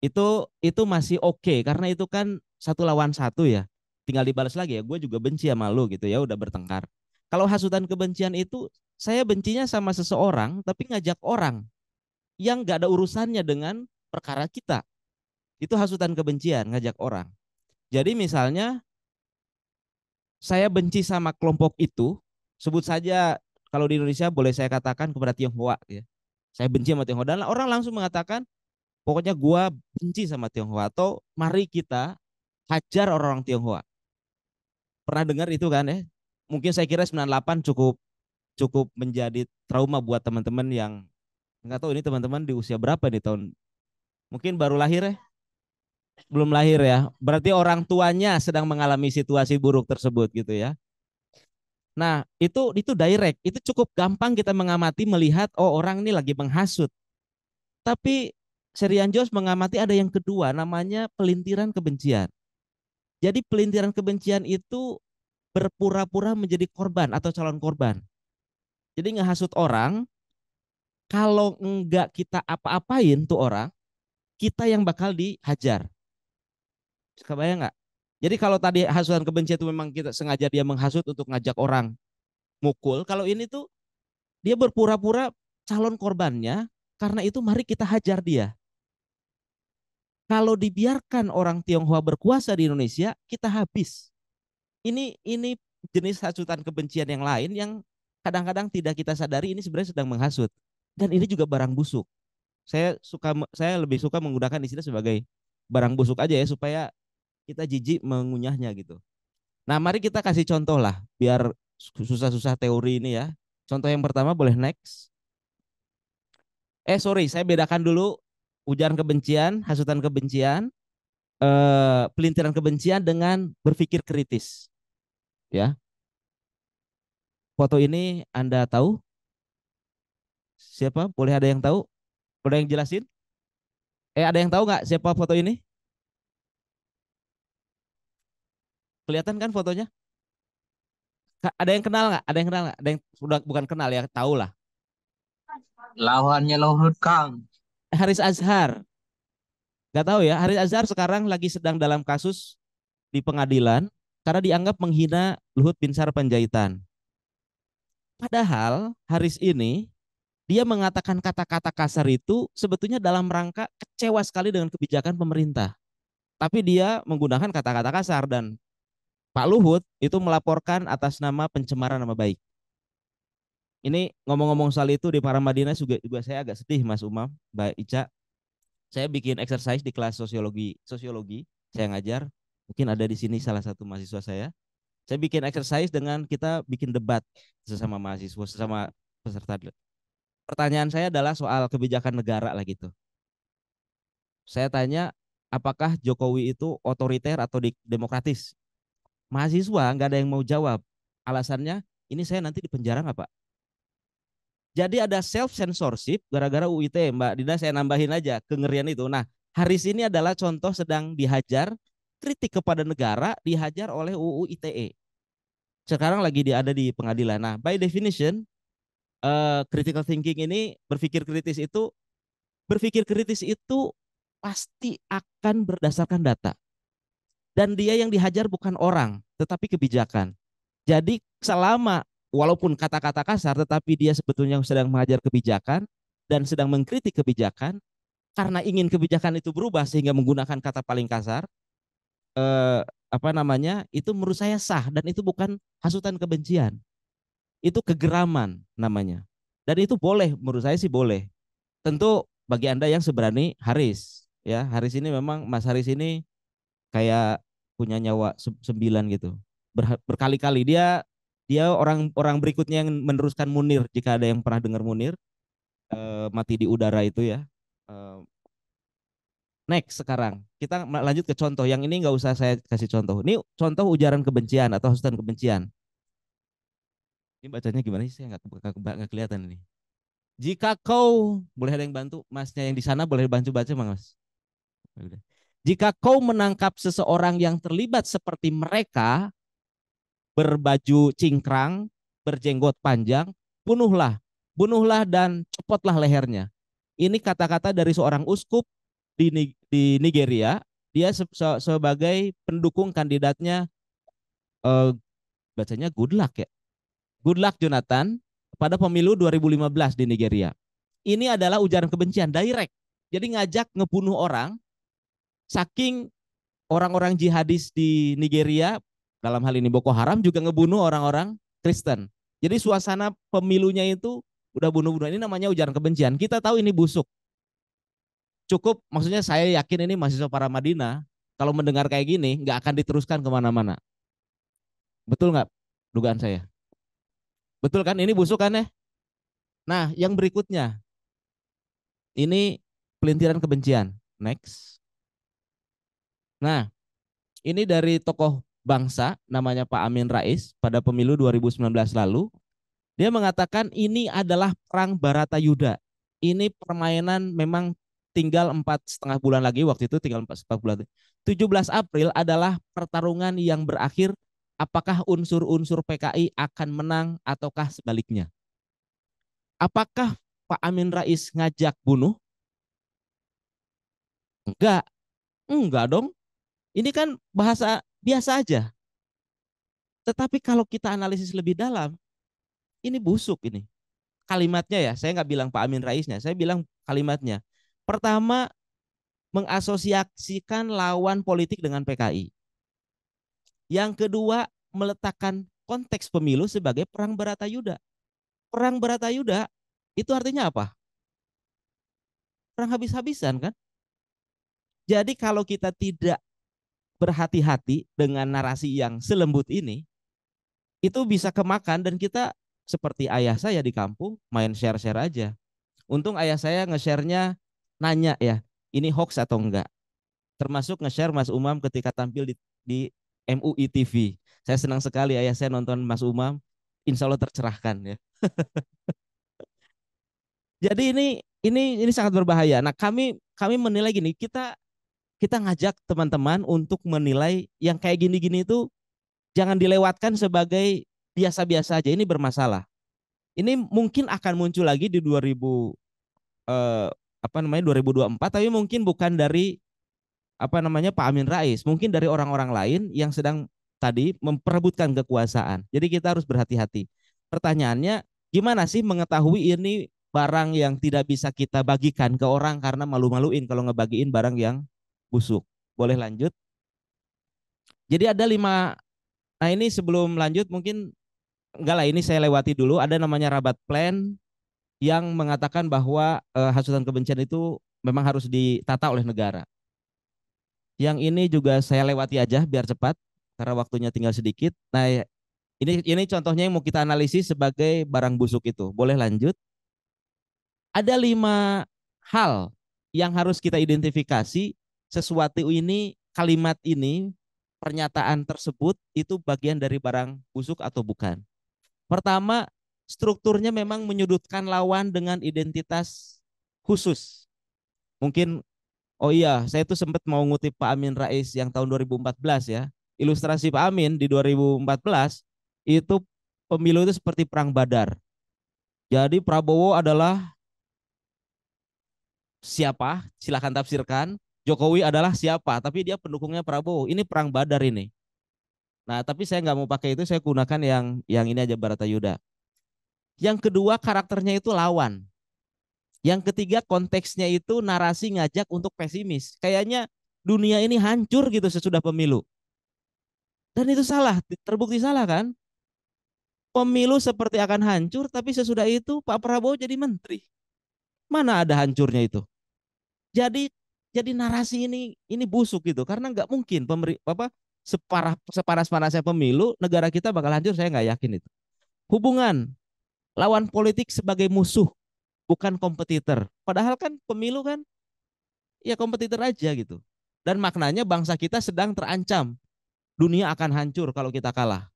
Itu itu masih oke okay, karena itu kan satu lawan satu ya tinggal dibalas lagi ya gue juga benci sama lo gitu ya udah bertengkar kalau hasutan kebencian itu saya bencinya sama seseorang tapi ngajak orang yang gak ada urusannya dengan perkara kita itu hasutan kebencian ngajak orang jadi misalnya saya benci sama kelompok itu sebut saja kalau di Indonesia boleh saya katakan kepada Tionghoa ya saya benci sama Tionghoa dan orang langsung mengatakan pokoknya gue benci sama Tionghoa atau mari kita hajar orang-orang Tionghoa. Pernah dengar itu kan ya? Mungkin saya kira 98 cukup cukup menjadi trauma buat teman-teman yang nggak tahu ini teman-teman di usia berapa nih tahun? Mungkin baru lahir ya? Belum lahir ya. Berarti orang tuanya sedang mengalami situasi buruk tersebut gitu ya. Nah, itu itu direct, itu cukup gampang kita mengamati melihat oh orang ini lagi menghasut. Tapi Serian Jos mengamati ada yang kedua namanya pelintiran kebencian. Jadi pelintiran kebencian itu berpura-pura menjadi korban atau calon korban. Jadi ngehasut orang, kalau enggak kita apa-apain tuh orang, kita yang bakal dihajar. Kebayang nggak? Jadi kalau tadi hasutan kebencian itu memang kita sengaja dia menghasut untuk ngajak orang mukul. Kalau ini tuh dia berpura-pura calon korbannya, karena itu mari kita hajar dia. Kalau dibiarkan orang Tionghoa berkuasa di Indonesia, kita habis. Ini ini jenis hasutan kebencian yang lain yang kadang-kadang tidak kita sadari ini sebenarnya sedang menghasut. Dan ini juga barang busuk. Saya suka saya lebih suka menggunakan istilah sebagai barang busuk aja ya supaya kita jijik mengunyahnya gitu. Nah, mari kita kasih contoh lah biar susah-susah teori ini ya. Contoh yang pertama boleh next. Eh sorry, saya bedakan dulu ujaran kebencian, hasutan kebencian, eh, pelintiran kebencian dengan berpikir kritis. Ya. Foto ini Anda tahu? Siapa? Boleh ada yang tahu? Boleh yang jelasin? Eh ada yang tahu nggak siapa foto ini? Kelihatan kan fotonya? Ada yang kenal nggak? Ada yang kenal nggak? Ada yang sudah bukan kenal ya, tahu lah. Lawannya Lohut Kang. Haris Azhar. Gak tahu ya, Haris Azhar sekarang lagi sedang dalam kasus di pengadilan karena dianggap menghina Luhut Binsar Panjaitan. Padahal Haris ini dia mengatakan kata-kata kasar itu sebetulnya dalam rangka kecewa sekali dengan kebijakan pemerintah. Tapi dia menggunakan kata-kata kasar dan Pak Luhut itu melaporkan atas nama pencemaran nama baik. Ini ngomong-ngomong soal itu di para Madinah juga, juga saya agak sedih Mas Umam, Mbak Ica. Saya bikin exercise di kelas sosiologi, sosiologi saya ngajar. Mungkin ada di sini salah satu mahasiswa saya. Saya bikin exercise dengan kita bikin debat sesama mahasiswa, sesama peserta. Pertanyaan saya adalah soal kebijakan negara lah gitu. Saya tanya apakah Jokowi itu otoriter atau demokratis? Mahasiswa nggak ada yang mau jawab. Alasannya ini saya nanti di penjara nggak pak? Jadi ada self censorship gara-gara UIT, Mbak Dina saya nambahin aja kengerian itu. Nah, hari ini adalah contoh sedang dihajar kritik kepada negara dihajar oleh UU ITE. Sekarang lagi dia ada di pengadilan. Nah, by definition uh, critical thinking ini berpikir kritis itu berpikir kritis itu pasti akan berdasarkan data. Dan dia yang dihajar bukan orang, tetapi kebijakan. Jadi selama walaupun kata-kata kasar tetapi dia sebetulnya sedang mengajar kebijakan dan sedang mengkritik kebijakan karena ingin kebijakan itu berubah sehingga menggunakan kata paling kasar eh, apa namanya itu menurut saya sah dan itu bukan hasutan kebencian itu kegeraman namanya dan itu boleh menurut saya sih boleh tentu bagi anda yang seberani Haris ya Haris ini memang Mas Haris ini kayak punya nyawa sembilan gitu berkali-kali dia dia orang orang berikutnya yang meneruskan Munir jika ada yang pernah dengar Munir uh, mati di udara itu ya uh, next sekarang kita lanjut ke contoh yang ini nggak usah saya kasih contoh ini contoh ujaran kebencian atau hasutan kebencian ini bacanya gimana sih saya nggak nggak kelihatan ini jika kau boleh ada yang bantu masnya yang di sana boleh bantu baca mas jika kau menangkap seseorang yang terlibat seperti mereka berbaju cingkrang, berjenggot panjang, bunuhlah, bunuhlah dan copotlah lehernya. Ini kata-kata dari seorang uskup di, di Nigeria. Dia se sebagai pendukung kandidatnya, eh, bacanya good luck ya. Good luck Jonathan pada pemilu 2015 di Nigeria. Ini adalah ujaran kebencian direct. Jadi ngajak ngebunuh orang, saking orang-orang jihadis di Nigeria dalam hal ini Boko Haram juga ngebunuh orang-orang Kristen. Jadi suasana pemilunya itu udah bunuh-bunuh ini namanya ujaran kebencian. Kita tahu ini busuk. Cukup, maksudnya saya yakin ini mahasiswa para Madinah kalau mendengar kayak gini nggak akan diteruskan kemana-mana. Betul nggak dugaan saya? Betul kan? Ini busuk kan ya? Nah, yang berikutnya. Ini pelintiran kebencian. Next. Nah, ini dari tokoh bangsa namanya Pak Amin Rais pada pemilu 2019 lalu dia mengatakan ini adalah perang Barata Yuda. Ini permainan memang tinggal empat setengah bulan lagi waktu itu tinggal empat setengah bulan. 17 April adalah pertarungan yang berakhir apakah unsur-unsur PKI akan menang ataukah sebaliknya. Apakah Pak Amin Rais ngajak bunuh? Enggak. Enggak dong. Ini kan bahasa biasa aja. Tetapi kalau kita analisis lebih dalam, ini busuk ini. Kalimatnya ya, saya nggak bilang Pak Amin Raisnya, saya bilang kalimatnya. Pertama, mengasosiasikan lawan politik dengan PKI. Yang kedua, meletakkan konteks pemilu sebagai perang Baratayuda. Perang Baratayuda itu artinya apa? Perang habis-habisan kan? Jadi kalau kita tidak berhati-hati dengan narasi yang selembut ini, itu bisa kemakan dan kita seperti ayah saya di kampung main share-share aja. Untung ayah saya nge-share-nya nanya ya, ini hoax atau enggak. Termasuk nge-share Mas Umam ketika tampil di, di MUI TV. Saya senang sekali ayah saya nonton Mas Umam, insya Allah tercerahkan ya. Jadi ini ini ini sangat berbahaya. Nah kami kami menilai gini, kita kita ngajak teman-teman untuk menilai yang kayak gini-gini itu jangan dilewatkan sebagai biasa-biasa aja. Ini bermasalah. Ini mungkin akan muncul lagi di 2000 eh, apa namanya 2024 tapi mungkin bukan dari apa namanya Pak Amin Rais, mungkin dari orang-orang lain yang sedang tadi memperebutkan kekuasaan. Jadi kita harus berhati-hati. Pertanyaannya, gimana sih mengetahui ini barang yang tidak bisa kita bagikan ke orang karena malu-maluin kalau ngebagiin barang yang busuk. Boleh lanjut? Jadi ada lima. Nah ini sebelum lanjut mungkin enggak lah ini saya lewati dulu. Ada namanya rabat plan yang mengatakan bahwa eh, hasutan kebencian itu memang harus ditata oleh negara. Yang ini juga saya lewati aja biar cepat karena waktunya tinggal sedikit. Nah ini ini contohnya yang mau kita analisis sebagai barang busuk itu. Boleh lanjut? Ada lima hal yang harus kita identifikasi sesuatu ini, kalimat ini, pernyataan tersebut itu bagian dari barang busuk atau bukan. Pertama, strukturnya memang menyudutkan lawan dengan identitas khusus. Mungkin, oh iya, saya itu sempat mau ngutip Pak Amin Rais yang tahun 2014 ya. Ilustrasi Pak Amin di 2014 itu pemilu itu seperti perang badar. Jadi Prabowo adalah siapa? Silahkan tafsirkan. Jokowi adalah siapa, tapi dia pendukungnya Prabowo. Ini perang Badar ini. Nah, tapi saya nggak mau pakai itu, saya gunakan yang yang ini aja Barata Yuda. Yang kedua karakternya itu lawan. Yang ketiga konteksnya itu narasi ngajak untuk pesimis. Kayaknya dunia ini hancur gitu sesudah pemilu. Dan itu salah, terbukti salah kan? Pemilu seperti akan hancur, tapi sesudah itu Pak Prabowo jadi menteri. Mana ada hancurnya itu? Jadi jadi narasi ini ini busuk gitu karena nggak mungkin pemberi apa separah separah separah saya pemilu negara kita bakal hancur saya nggak yakin itu hubungan lawan politik sebagai musuh bukan kompetitor padahal kan pemilu kan ya kompetitor aja gitu dan maknanya bangsa kita sedang terancam dunia akan hancur kalau kita kalah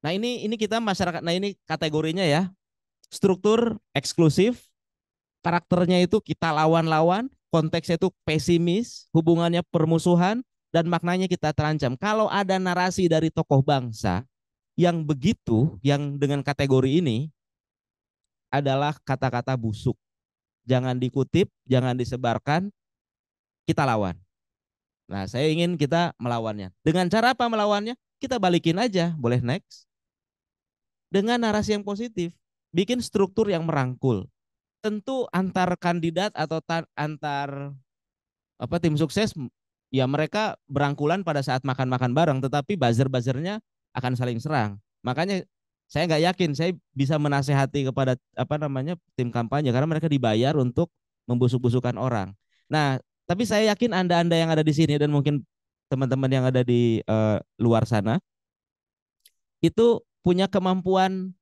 nah ini ini kita masyarakat nah ini kategorinya ya struktur eksklusif karakternya itu kita lawan-lawan konteksnya itu pesimis, hubungannya permusuhan, dan maknanya kita terancam. Kalau ada narasi dari tokoh bangsa yang begitu, yang dengan kategori ini adalah kata-kata busuk. Jangan dikutip, jangan disebarkan, kita lawan. Nah, saya ingin kita melawannya. Dengan cara apa melawannya? Kita balikin aja, boleh next. Dengan narasi yang positif, bikin struktur yang merangkul tentu antar kandidat atau antar apa tim sukses ya mereka berangkulan pada saat makan-makan bareng tetapi buzzer-buzzernya akan saling serang. Makanya saya nggak yakin saya bisa menasehati kepada apa namanya tim kampanye karena mereka dibayar untuk membusuk-busukan orang. Nah, tapi saya yakin Anda-anda yang ada di sini dan mungkin teman-teman yang ada di uh, luar sana itu punya kemampuan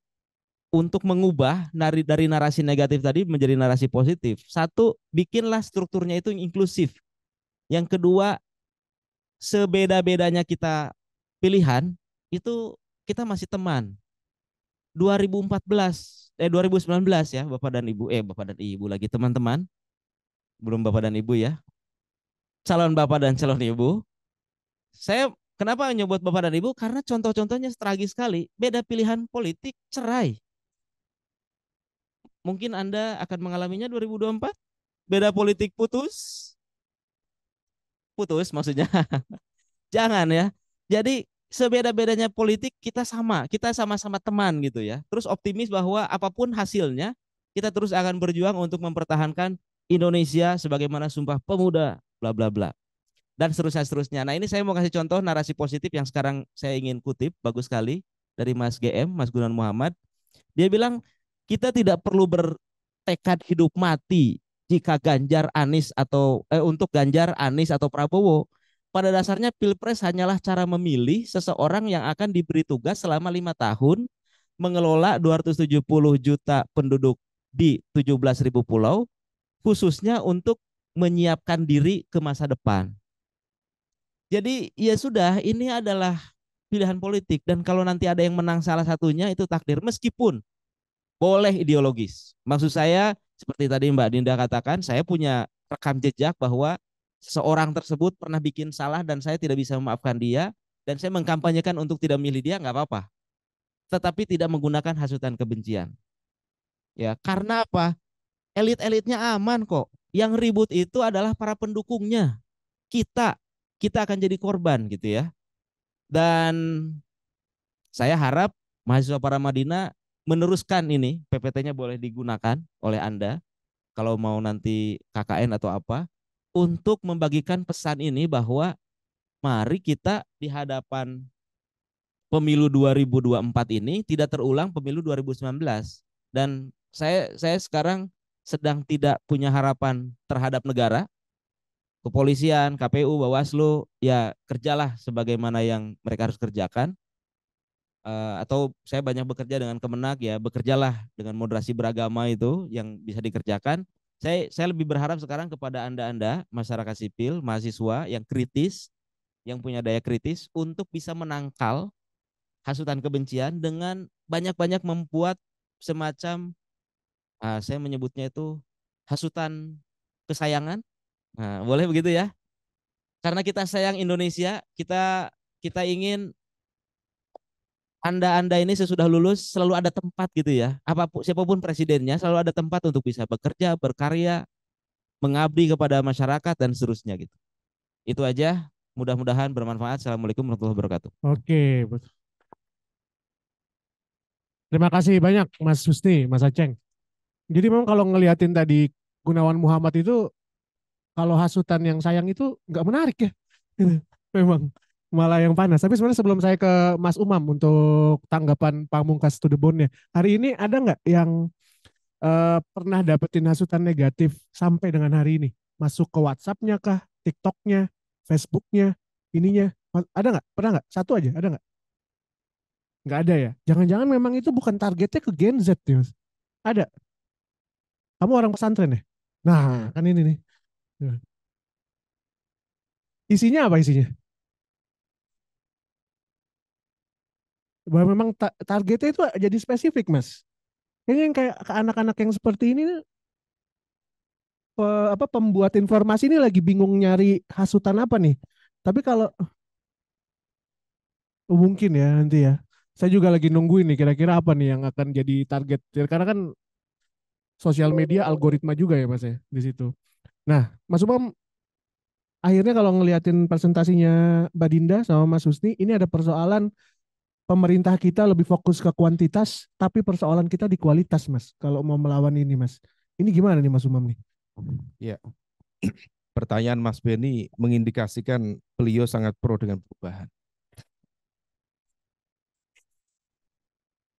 untuk mengubah dari, narasi negatif tadi menjadi narasi positif. Satu, bikinlah strukturnya itu inklusif. Yang kedua, sebeda-bedanya kita pilihan, itu kita masih teman. 2014 eh 2019 ya Bapak dan Ibu eh Bapak dan Ibu lagi teman-teman. Belum Bapak dan Ibu ya. Calon Bapak dan calon Ibu. Saya kenapa nyebut Bapak dan Ibu? Karena contoh-contohnya tragis sekali. Beda pilihan politik, cerai Mungkin Anda akan mengalaminya 2024? Beda politik putus? Putus maksudnya. Jangan ya. Jadi sebeda-bedanya politik kita sama, kita sama-sama teman gitu ya. Terus optimis bahwa apapun hasilnya kita terus akan berjuang untuk mempertahankan Indonesia sebagaimana sumpah pemuda bla bla bla dan seterusnya seterusnya. Nah ini saya mau kasih contoh narasi positif yang sekarang saya ingin kutip bagus sekali dari Mas GM Mas Gunan Muhammad. Dia bilang kita tidak perlu bertekad hidup mati jika Ganjar Anis atau eh, untuk Ganjar Anis atau Prabowo. Pada dasarnya pilpres hanyalah cara memilih seseorang yang akan diberi tugas selama lima tahun mengelola 270 juta penduduk di ribu pulau khususnya untuk menyiapkan diri ke masa depan. Jadi ya sudah ini adalah pilihan politik dan kalau nanti ada yang menang salah satunya itu takdir meskipun boleh ideologis. Maksud saya seperti tadi Mbak Dinda katakan, saya punya rekam jejak bahwa seseorang tersebut pernah bikin salah dan saya tidak bisa memaafkan dia dan saya mengkampanyekan untuk tidak milih dia nggak apa-apa. Tetapi tidak menggunakan hasutan kebencian. Ya, karena apa? Elit-elitnya aman kok. Yang ribut itu adalah para pendukungnya. Kita, kita akan jadi korban gitu ya. Dan saya harap mahasiswa para Madinah meneruskan ini PPT-nya boleh digunakan oleh Anda kalau mau nanti KKN atau apa untuk membagikan pesan ini bahwa mari kita di hadapan pemilu 2024 ini tidak terulang pemilu 2019 dan saya saya sekarang sedang tidak punya harapan terhadap negara kepolisian, KPU, Bawaslu ya kerjalah sebagaimana yang mereka harus kerjakan Eh, atau saya banyak bekerja dengan Kemenak ya bekerjalah dengan moderasi beragama itu yang bisa dikerjakan. Saya saya lebih berharap sekarang kepada anda-anda masyarakat sipil, mahasiswa yang kritis, yang punya daya kritis untuk bisa menangkal hasutan kebencian dengan banyak-banyak membuat semacam uh, saya menyebutnya itu hasutan kesayangan. Nah, boleh begitu ya? Karena kita sayang Indonesia, kita kita ingin anda-anda ini sesudah lulus selalu ada tempat gitu ya. Apapun siapapun presidennya selalu ada tempat untuk bisa bekerja, berkarya, mengabdi kepada masyarakat dan seterusnya gitu. Itu aja. Mudah-mudahan bermanfaat. Assalamualaikum warahmatullahi wabarakatuh. Oke, Terima kasih banyak Mas Husni, Mas Aceng. Jadi memang kalau ngeliatin tadi Gunawan Muhammad itu kalau hasutan yang sayang itu nggak menarik ya. Gitu. Memang malah yang panas. Tapi sebenarnya sebelum saya ke Mas Umam untuk tanggapan Pamungkas to the bone-nya, hari ini ada nggak yang uh, pernah dapetin hasutan negatif sampai dengan hari ini? Masuk ke WhatsApp-nya kah, TikTok-nya, Facebook-nya, ininya? Ada nggak? Pernah nggak? Satu aja, ada nggak? Nggak ada ya? Jangan-jangan memang itu bukan targetnya ke Gen Z, Ya, Ada? Kamu orang pesantren ya? Nah, kan ini nih. Iya. Isinya apa isinya? bahwa memang ta targetnya itu jadi spesifik mas kayaknya yang kayak anak-anak yang seperti ini pe apa pembuat informasi ini lagi bingung nyari hasutan apa nih tapi kalau oh, mungkin ya nanti ya saya juga lagi nungguin nih kira-kira apa nih yang akan jadi target karena kan sosial media algoritma juga ya mas ya di situ nah mas Umam akhirnya kalau ngeliatin presentasinya Badinda sama Mas Husni ini ada persoalan pemerintah kita lebih fokus ke kuantitas, tapi persoalan kita di kualitas, Mas. Kalau mau melawan ini, Mas. Ini gimana nih, Mas Umam nih? Ya. Pertanyaan Mas Beni mengindikasikan beliau sangat pro dengan perubahan.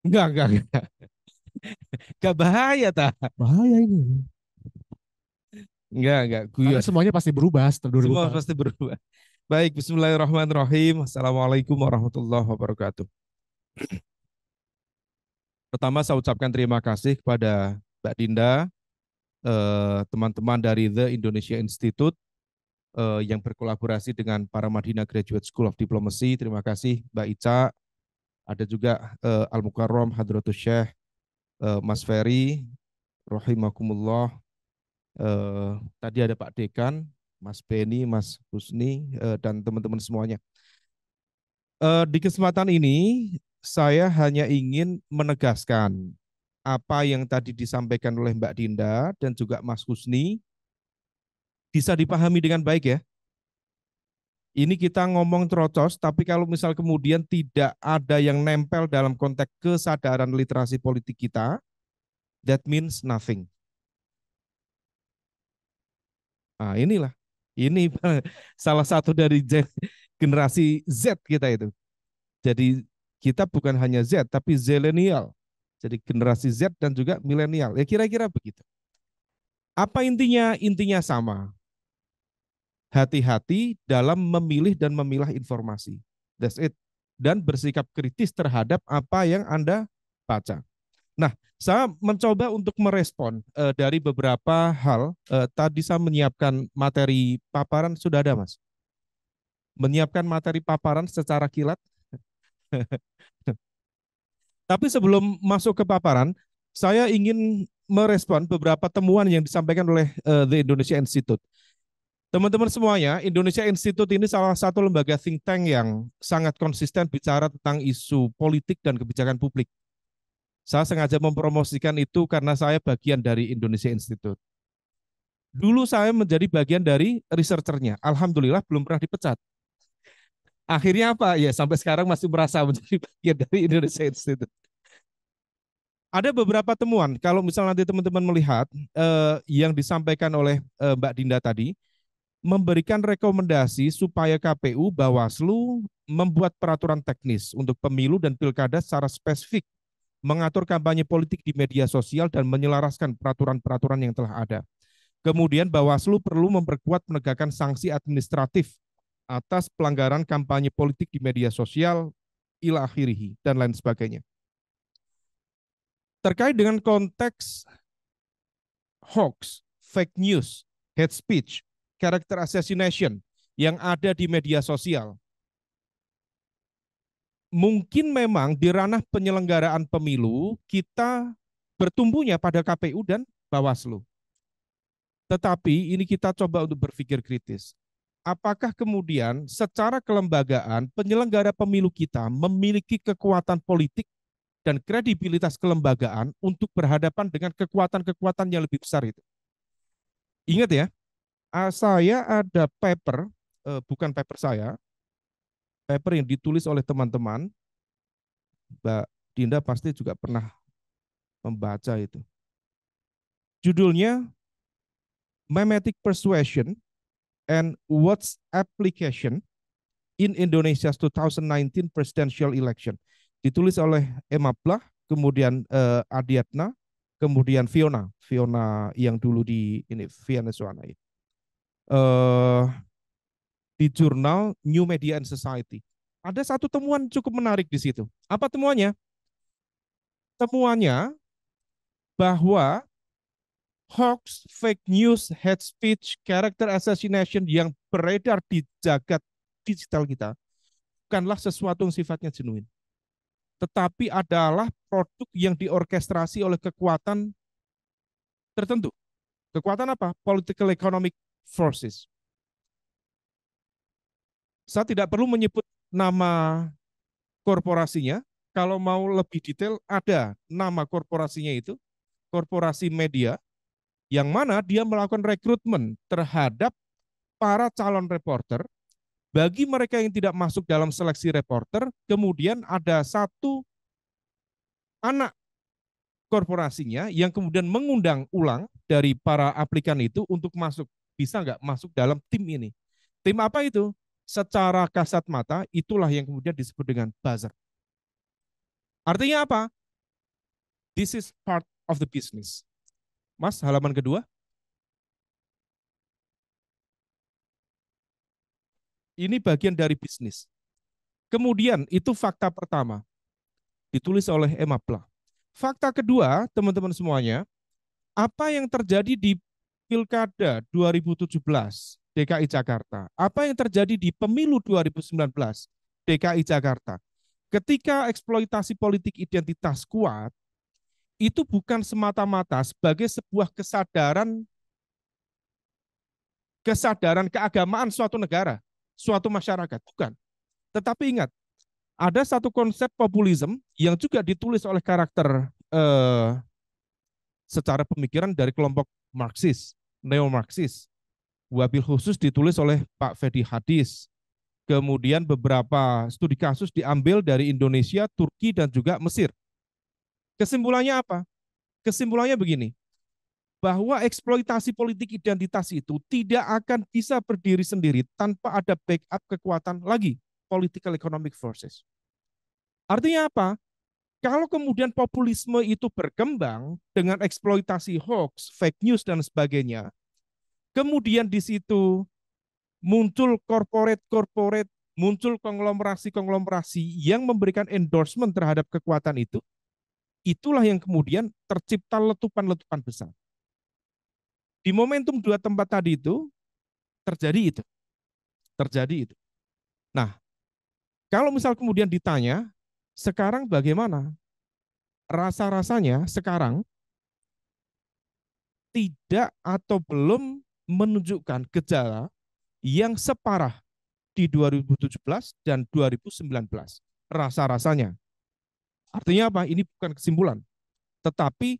Enggak, enggak, enggak. Enggak bahaya, ta? Bahaya ini. Enggak, enggak. Gue... semuanya pasti berubah setelah 2004. Semua pasti berubah. Baik, bismillahirrahmanirrahim. Assalamualaikum warahmatullahi wabarakatuh. Pertama saya ucapkan terima kasih kepada Mbak Dinda, eh, teman-teman dari The Indonesia Institute eh, yang berkolaborasi dengan para Madinah Graduate School of Diplomacy. Terima kasih Mbak Ica, ada juga eh, Al Mukarram Hadratus Syekh Mas Ferry, Rahimahkumullah, tadi ada Pak Dekan, Mas Beni, Mas Husni, dan teman-teman semuanya. di kesempatan ini saya hanya ingin menegaskan apa yang tadi disampaikan oleh Mbak Dinda dan juga Mas Husni bisa dipahami dengan baik ya. Ini kita ngomong trocos, tapi kalau misal kemudian tidak ada yang nempel dalam konteks kesadaran literasi politik kita, that means nothing. Nah, inilah. Ini salah satu dari generasi Z kita itu. Jadi kita bukan hanya Z, tapi Zelenial. Jadi generasi Z dan juga milenial. Ya kira-kira begitu. Apa intinya? Intinya sama. Hati-hati dalam memilih dan memilah informasi. That's it. Dan bersikap kritis terhadap apa yang Anda baca. Nah, saya mencoba untuk merespon e, dari beberapa hal. E, tadi saya menyiapkan materi paparan sudah ada, Mas. Menyiapkan materi paparan secara kilat Tapi sebelum masuk ke paparan, saya ingin merespon beberapa temuan yang disampaikan oleh uh, The Indonesia Institute. Teman-teman semuanya, Indonesia Institute ini salah satu lembaga think tank yang sangat konsisten bicara tentang isu politik dan kebijakan publik. Saya sengaja mempromosikan itu karena saya bagian dari Indonesia Institute. Dulu saya menjadi bagian dari researchernya. Alhamdulillah belum pernah dipecat. Akhirnya apa? Ya sampai sekarang masih merasa menjadi bagian dari Indonesia Institute. Ada beberapa temuan, kalau misalnya nanti teman-teman melihat eh, yang disampaikan oleh eh, Mbak Dinda tadi, memberikan rekomendasi supaya KPU Bawaslu membuat peraturan teknis untuk pemilu dan pilkada secara spesifik, mengatur kampanye politik di media sosial dan menyelaraskan peraturan-peraturan yang telah ada. Kemudian Bawaslu perlu memperkuat penegakan sanksi administratif atas pelanggaran kampanye politik di media sosial, ila akhirihi, dan lain sebagainya. Terkait dengan konteks hoax, fake news, hate speech, character assassination yang ada di media sosial, mungkin memang di ranah penyelenggaraan pemilu kita bertumbuhnya pada KPU dan Bawaslu. Tetapi ini kita coba untuk berpikir kritis apakah kemudian secara kelembagaan penyelenggara pemilu kita memiliki kekuatan politik dan kredibilitas kelembagaan untuk berhadapan dengan kekuatan-kekuatan yang lebih besar itu. Ingat ya, ah, saya ada paper, eh, bukan paper saya, paper yang ditulis oleh teman-teman, Mbak Dinda pasti juga pernah membaca itu. Judulnya Memetic Persuasion, and what's application in Indonesia's 2019 presidential election. Ditulis oleh Emma Plah, kemudian uh, Adiatna, kemudian Fiona, Fiona yang dulu di ini Fiona Suanai. Uh, di jurnal New Media and Society. Ada satu temuan cukup menarik di situ. Apa temuannya? Temuannya bahwa hoax, fake news, hate speech, character assassination yang beredar di jagat digital kita bukanlah sesuatu yang sifatnya jenuin, Tetapi adalah produk yang diorkestrasi oleh kekuatan tertentu. Kekuatan apa? Political economic forces. Saya tidak perlu menyebut nama korporasinya. Kalau mau lebih detail, ada nama korporasinya itu. Korporasi media, yang mana dia melakukan rekrutmen terhadap para calon reporter. Bagi mereka yang tidak masuk dalam seleksi reporter, kemudian ada satu anak korporasinya yang kemudian mengundang ulang dari para aplikan itu untuk masuk. Bisa nggak masuk dalam tim ini? Tim apa itu? Secara kasat mata, itulah yang kemudian disebut dengan buzzer. Artinya apa? This is part of the business Mas, halaman kedua. Ini bagian dari bisnis. Kemudian itu fakta pertama. Ditulis oleh Pla. Fakta kedua, teman-teman semuanya, apa yang terjadi di Pilkada 2017 DKI Jakarta? Apa yang terjadi di Pemilu 2019 DKI Jakarta? Ketika eksploitasi politik identitas kuat, itu bukan semata-mata sebagai sebuah kesadaran kesadaran keagamaan suatu negara, suatu masyarakat, bukan. Tetapi ingat, ada satu konsep populisme yang juga ditulis oleh karakter eh, secara pemikiran dari kelompok Marxis, neo-Marxis. Wabil khusus ditulis oleh Pak Fedi Hadis. Kemudian beberapa studi kasus diambil dari Indonesia, Turki, dan juga Mesir. Kesimpulannya apa? Kesimpulannya begini, bahwa eksploitasi politik identitas itu tidak akan bisa berdiri sendiri tanpa ada backup kekuatan lagi, political economic forces. Artinya apa? Kalau kemudian populisme itu berkembang dengan eksploitasi hoax, fake news, dan sebagainya, kemudian di situ muncul corporate-corporate, muncul konglomerasi-konglomerasi yang memberikan endorsement terhadap kekuatan itu, itulah yang kemudian tercipta letupan-letupan besar. Di momentum dua tempat tadi itu terjadi itu. Terjadi itu. Nah, kalau misal kemudian ditanya, sekarang bagaimana? Rasa-rasanya sekarang tidak atau belum menunjukkan gejala yang separah di 2017 dan 2019. Rasa-rasanya. Artinya apa? Ini bukan kesimpulan. Tetapi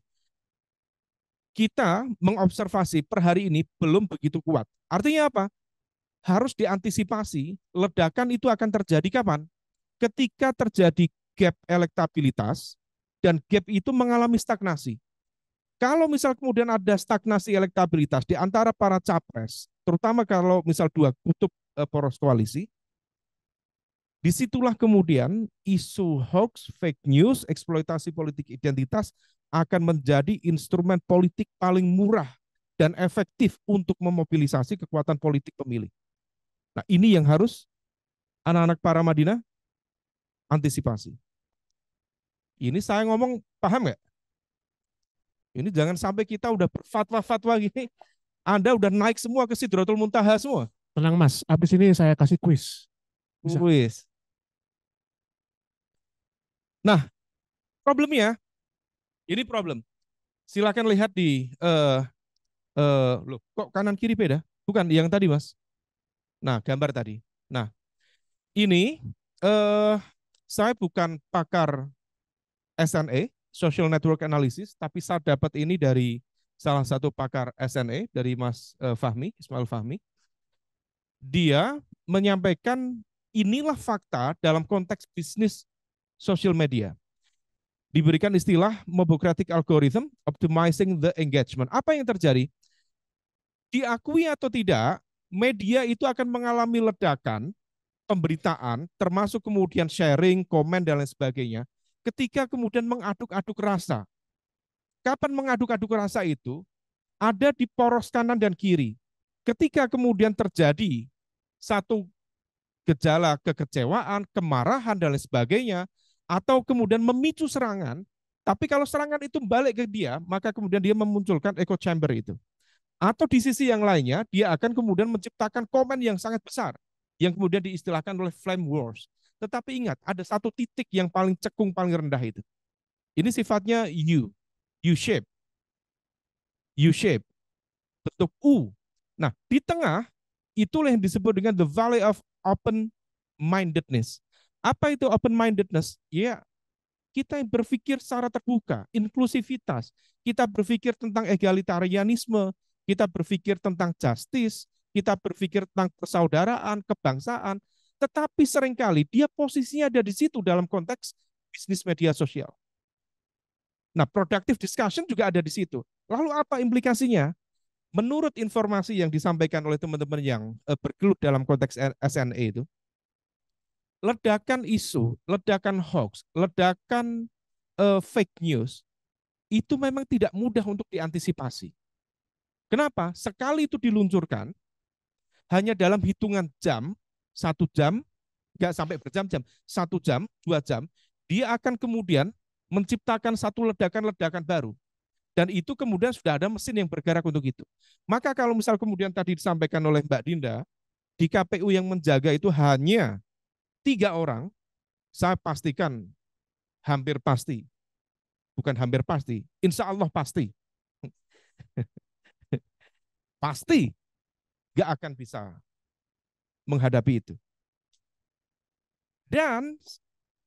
kita mengobservasi per hari ini belum begitu kuat. Artinya apa? Harus diantisipasi ledakan itu akan terjadi kapan? Ketika terjadi gap elektabilitas dan gap itu mengalami stagnasi. Kalau misal kemudian ada stagnasi elektabilitas di antara para capres, terutama kalau misal dua kutub eh, poros koalisi, Disitulah kemudian isu hoax, fake news, eksploitasi politik identitas akan menjadi instrumen politik paling murah dan efektif untuk memobilisasi kekuatan politik pemilih. Nah ini yang harus anak-anak para Madinah antisipasi. Ini saya ngomong paham nggak? Ini jangan sampai kita udah fatwa fatwa gini, Anda udah naik semua ke Sidrotul Muntaha semua. Tenang Mas, habis ini saya kasih quiz. Bisa. Kuis. Nah, problemnya ini problem. Silakan lihat di uh, uh, loh, kok kanan kiri beda? Bukan yang tadi, Mas. Nah, gambar tadi. Nah, ini uh, saya bukan pakar SNE, Social Network Analysis, tapi saya dapat ini dari salah satu pakar SNE dari Mas uh, Fahmi, Ismail Fahmi. Dia menyampaikan inilah fakta dalam konteks bisnis Social media. Diberikan istilah mobocratic algorithm optimizing the engagement. Apa yang terjadi? Diakui atau tidak, media itu akan mengalami ledakan pemberitaan, termasuk kemudian sharing, komen, dan lain sebagainya, ketika kemudian mengaduk-aduk rasa. Kapan mengaduk-aduk rasa itu? Ada di poros kanan dan kiri. Ketika kemudian terjadi satu gejala kekecewaan, kemarahan, dan lain sebagainya, atau kemudian memicu serangan, tapi kalau serangan itu balik ke dia, maka kemudian dia memunculkan echo chamber itu. Atau di sisi yang lainnya, dia akan kemudian menciptakan komen yang sangat besar, yang kemudian diistilahkan oleh flame wars. Tetapi ingat, ada satu titik yang paling cekung, paling rendah itu. Ini sifatnya U, U shape. U shape, bentuk U. Nah, di tengah, itulah yang disebut dengan the valley of open mindedness. Apa itu open mindedness? Ya, kita yang berpikir secara terbuka, inklusivitas. Kita berpikir tentang egalitarianisme, kita berpikir tentang justice, kita berpikir tentang persaudaraan, kebangsaan, tetapi seringkali dia posisinya ada di situ dalam konteks bisnis media sosial. Nah, productive discussion juga ada di situ. Lalu apa implikasinya? Menurut informasi yang disampaikan oleh teman-teman yang eh, bergelut dalam konteks SNE itu, ledakan isu, ledakan hoax, ledakan uh, fake news itu memang tidak mudah untuk diantisipasi. Kenapa? Sekali itu diluncurkan, hanya dalam hitungan jam, satu jam, nggak sampai berjam-jam, satu jam, dua jam, dia akan kemudian menciptakan satu ledakan-ledakan baru. Dan itu kemudian sudah ada mesin yang bergerak untuk itu. Maka kalau misal kemudian tadi disampaikan oleh Mbak Dinda, di KPU yang menjaga itu hanya tiga orang, saya pastikan hampir pasti. Bukan hampir pasti, insya Allah pasti. pasti gak akan bisa menghadapi itu. Dan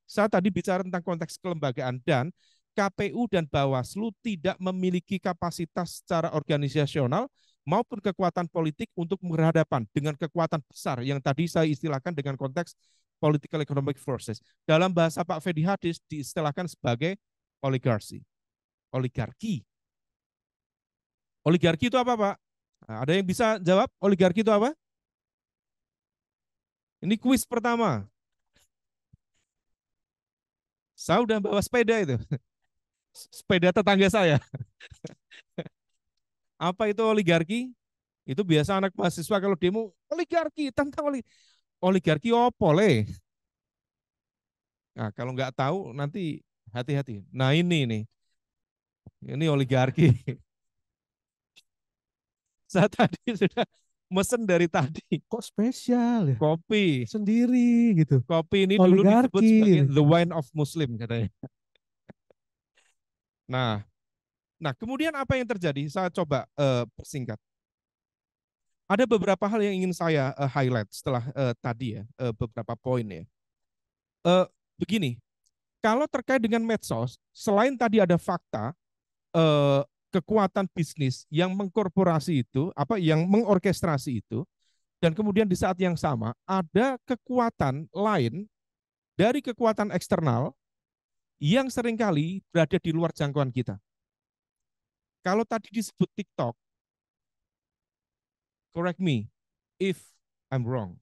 saya tadi bicara tentang konteks kelembagaan dan KPU dan Bawaslu tidak memiliki kapasitas secara organisasional maupun kekuatan politik untuk berhadapan dengan kekuatan besar yang tadi saya istilahkan dengan konteks political economic forces. Dalam bahasa Pak Fedi Hadis diistilahkan sebagai oligarki. Oligarki. Oligarki itu apa, Pak? Nah, ada yang bisa jawab oligarki itu apa? Ini kuis pertama. Saya udah bawa sepeda itu. Sepeda tetangga saya. Apa itu oligarki? Itu biasa anak mahasiswa kalau demo oligarki tentang oligarki oligarki opo le? Nah, kalau nggak tahu nanti hati-hati. Nah ini nih, ini oligarki. Saya tadi sudah mesen dari tadi. Kok spesial ya? Kopi. Sendiri gitu. Kopi ini oligarki. dulu disebut sebagai gitu. the wine of muslim katanya. Nah, nah kemudian apa yang terjadi? Saya coba uh, singkat. Ada beberapa hal yang ingin saya uh, highlight setelah uh, tadi ya, uh, beberapa poin ya. Uh, begini, kalau terkait dengan medsos, selain tadi ada fakta uh, kekuatan bisnis yang mengkorporasi itu, apa yang mengorkestrasi itu, dan kemudian di saat yang sama ada kekuatan lain dari kekuatan eksternal yang seringkali berada di luar jangkauan kita. Kalau tadi disebut TikTok, correct me if I'm wrong.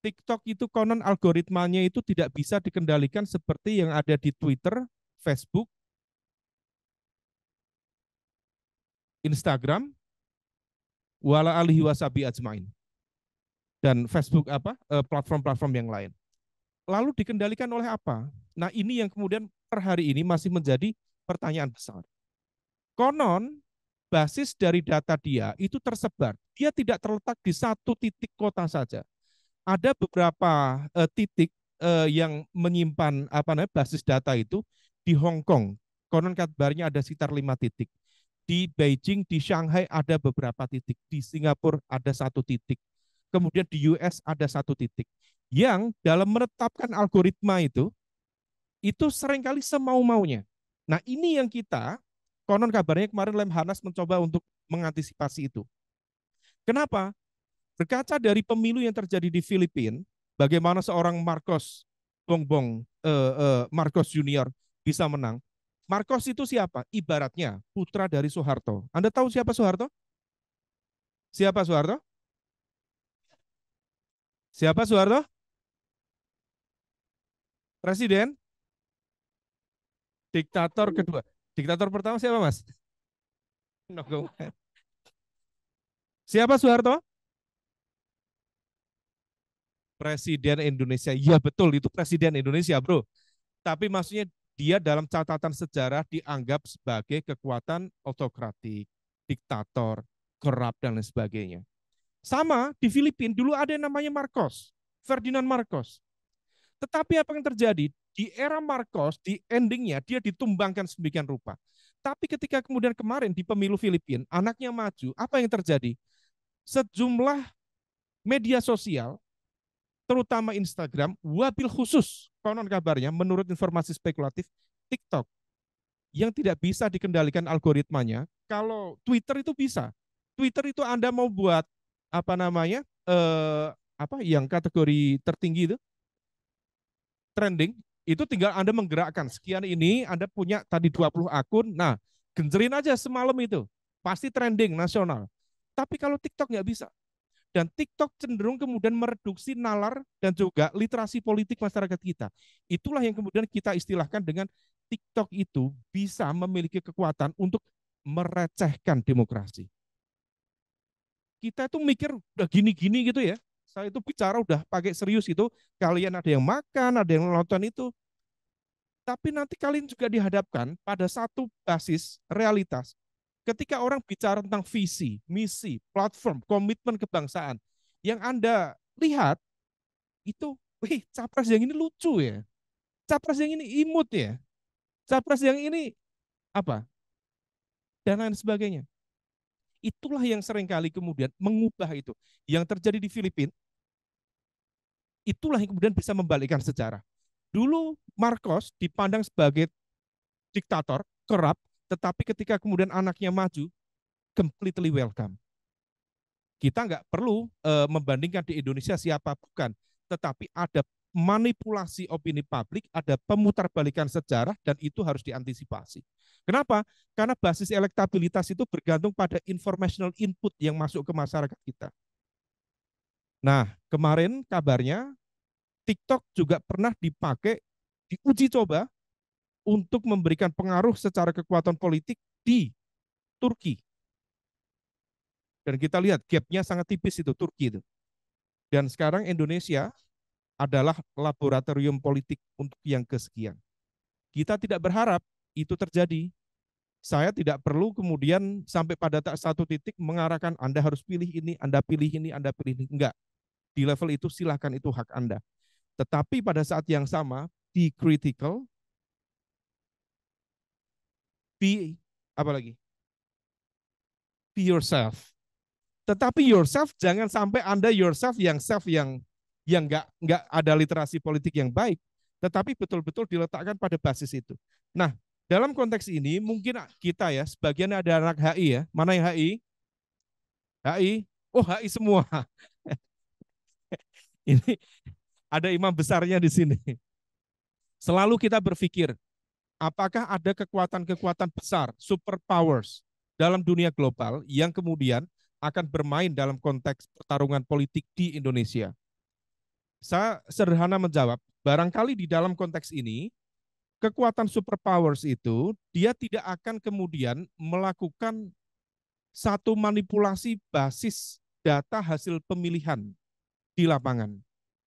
TikTok itu konon algoritmanya itu tidak bisa dikendalikan seperti yang ada di Twitter, Facebook, Instagram, wala alihi wasabi ajmain. Dan Facebook apa? Eh, platform-platform yang lain. Lalu dikendalikan oleh apa? Nah, ini yang kemudian per hari ini masih menjadi pertanyaan besar. Konon basis dari data dia itu tersebar. Dia tidak terletak di satu titik kota saja. Ada beberapa uh, titik uh, yang menyimpan apa namanya basis data itu di Hong Kong. Konon kabarnya ada sekitar lima titik. Di Beijing, di Shanghai ada beberapa titik. Di Singapura ada satu titik. Kemudian di US ada satu titik. Yang dalam menetapkan algoritma itu, itu seringkali semau-maunya. Nah ini yang kita Konon kabarnya kemarin Lemhanas mencoba untuk mengantisipasi itu. Kenapa? Berkaca dari pemilu yang terjadi di Filipina, bagaimana seorang Marcos Bongbong eh, eh, Marcos Junior bisa menang. Marcos itu siapa? Ibaratnya putra dari Soeharto. Anda tahu siapa Soeharto? Siapa Soeharto? Siapa Soeharto? Presiden? Diktator kedua. Diktator pertama siapa, Mas? Nogo. Siapa Soeharto? Presiden Indonesia. Iya betul, itu Presiden Indonesia, bro. Tapi maksudnya dia dalam catatan sejarah dianggap sebagai kekuatan otokratik, diktator, kerap dan lain sebagainya. Sama di Filipina dulu ada yang namanya Marcos, Ferdinand Marcos. Tetapi apa yang terjadi? Di era Marcos, di endingnya, dia ditumbangkan sedemikian rupa. Tapi ketika kemudian kemarin di pemilu Filipina, anaknya maju, apa yang terjadi? Sejumlah media sosial, terutama Instagram, wabil khusus, konon kabarnya, menurut informasi spekulatif, TikTok, yang tidak bisa dikendalikan algoritmanya, kalau Twitter itu bisa. Twitter itu Anda mau buat apa namanya eh, apa yang kategori tertinggi itu trending, itu tinggal Anda menggerakkan. Sekian ini, Anda punya tadi 20 akun. Nah, gencerin aja semalam itu. Pasti trending nasional. Tapi kalau TikTok nggak bisa. Dan TikTok cenderung kemudian mereduksi nalar dan juga literasi politik masyarakat kita. Itulah yang kemudian kita istilahkan dengan TikTok itu bisa memiliki kekuatan untuk merecehkan demokrasi. Kita itu mikir udah gini-gini gitu ya saya itu bicara udah pakai serius itu, kalian ada yang makan, ada yang nonton itu. Tapi nanti kalian juga dihadapkan pada satu basis realitas. Ketika orang bicara tentang visi, misi, platform, komitmen kebangsaan, yang Anda lihat itu, wih, capres yang ini lucu ya. Capres yang ini imut ya. Capres yang ini apa? Dan lain sebagainya. Itulah yang seringkali kemudian mengubah itu. Yang terjadi di Filipina, itulah yang kemudian bisa membalikkan sejarah. Dulu Marcos dipandang sebagai diktator, kerap, tetapi ketika kemudian anaknya maju, completely welcome. Kita nggak perlu e, membandingkan di Indonesia siapa bukan, tetapi ada manipulasi opini publik, ada pemutarbalikan sejarah, dan itu harus diantisipasi. Kenapa? Karena basis elektabilitas itu bergantung pada informational input yang masuk ke masyarakat kita. Nah, kemarin kabarnya TikTok juga pernah dipakai, diuji coba untuk memberikan pengaruh secara kekuatan politik di Turki. Dan kita lihat gapnya sangat tipis itu Turki itu. Dan sekarang Indonesia adalah laboratorium politik untuk yang kesekian. Kita tidak berharap itu terjadi. Saya tidak perlu kemudian sampai pada tak satu titik mengarahkan Anda harus pilih ini, Anda pilih ini, Anda pilih ini. Enggak. Di level itu silahkan itu hak Anda. Tetapi pada saat yang sama, di critical, be, apa lagi? Be yourself. Tetapi yourself jangan sampai Anda yourself yang self yang yang nggak nggak ada literasi politik yang baik, tetapi betul-betul diletakkan pada basis itu. Nah, dalam konteks ini mungkin kita ya sebagian ada anak HI ya, mana yang HI? HI, oh HI semua. ini ada imam besarnya di sini. Selalu kita berpikir, apakah ada kekuatan-kekuatan besar, superpowers dalam dunia global yang kemudian akan bermain dalam konteks pertarungan politik di Indonesia. Saya sederhana menjawab, barangkali di dalam konteks ini kekuatan superpowers itu dia tidak akan kemudian melakukan satu manipulasi basis data hasil pemilihan di lapangan.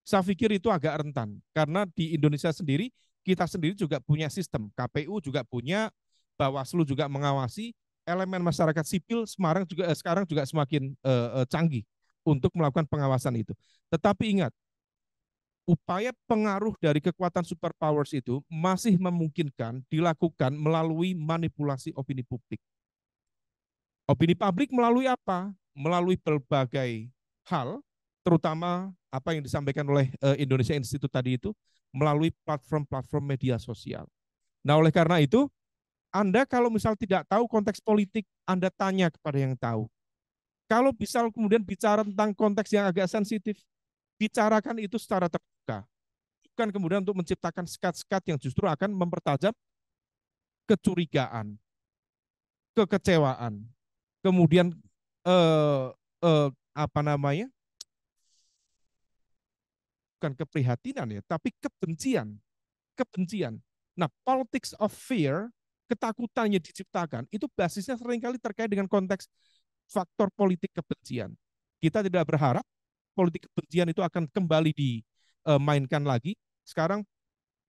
Saya pikir itu agak rentan karena di Indonesia sendiri kita sendiri juga punya sistem, KPU juga punya, Bawaslu juga mengawasi, elemen masyarakat sipil semarang juga eh, sekarang juga semakin uh, canggih untuk melakukan pengawasan itu. Tetapi ingat, upaya pengaruh dari kekuatan superpowers itu masih memungkinkan dilakukan melalui manipulasi opini publik. Opini publik melalui apa? Melalui berbagai hal, terutama apa yang disampaikan oleh eh, Indonesia Institute tadi itu, melalui platform-platform media sosial. Nah, oleh karena itu, Anda kalau misal tidak tahu konteks politik, Anda tanya kepada yang tahu. Kalau bisa kemudian bicara tentang konteks yang agak sensitif, bicarakan itu secara terbuka. Bukan kemudian untuk menciptakan sekat-sekat yang justru akan mempertajam kecurigaan, kekecewaan, kemudian eh, eh, apa namanya? bukan keprihatinan ya, tapi kebencian. Kebencian. Nah, politics of fear, ketakutannya diciptakan, itu basisnya seringkali terkait dengan konteks faktor politik kebencian. Kita tidak berharap politik kebencian itu akan kembali dimainkan eh, lagi. Sekarang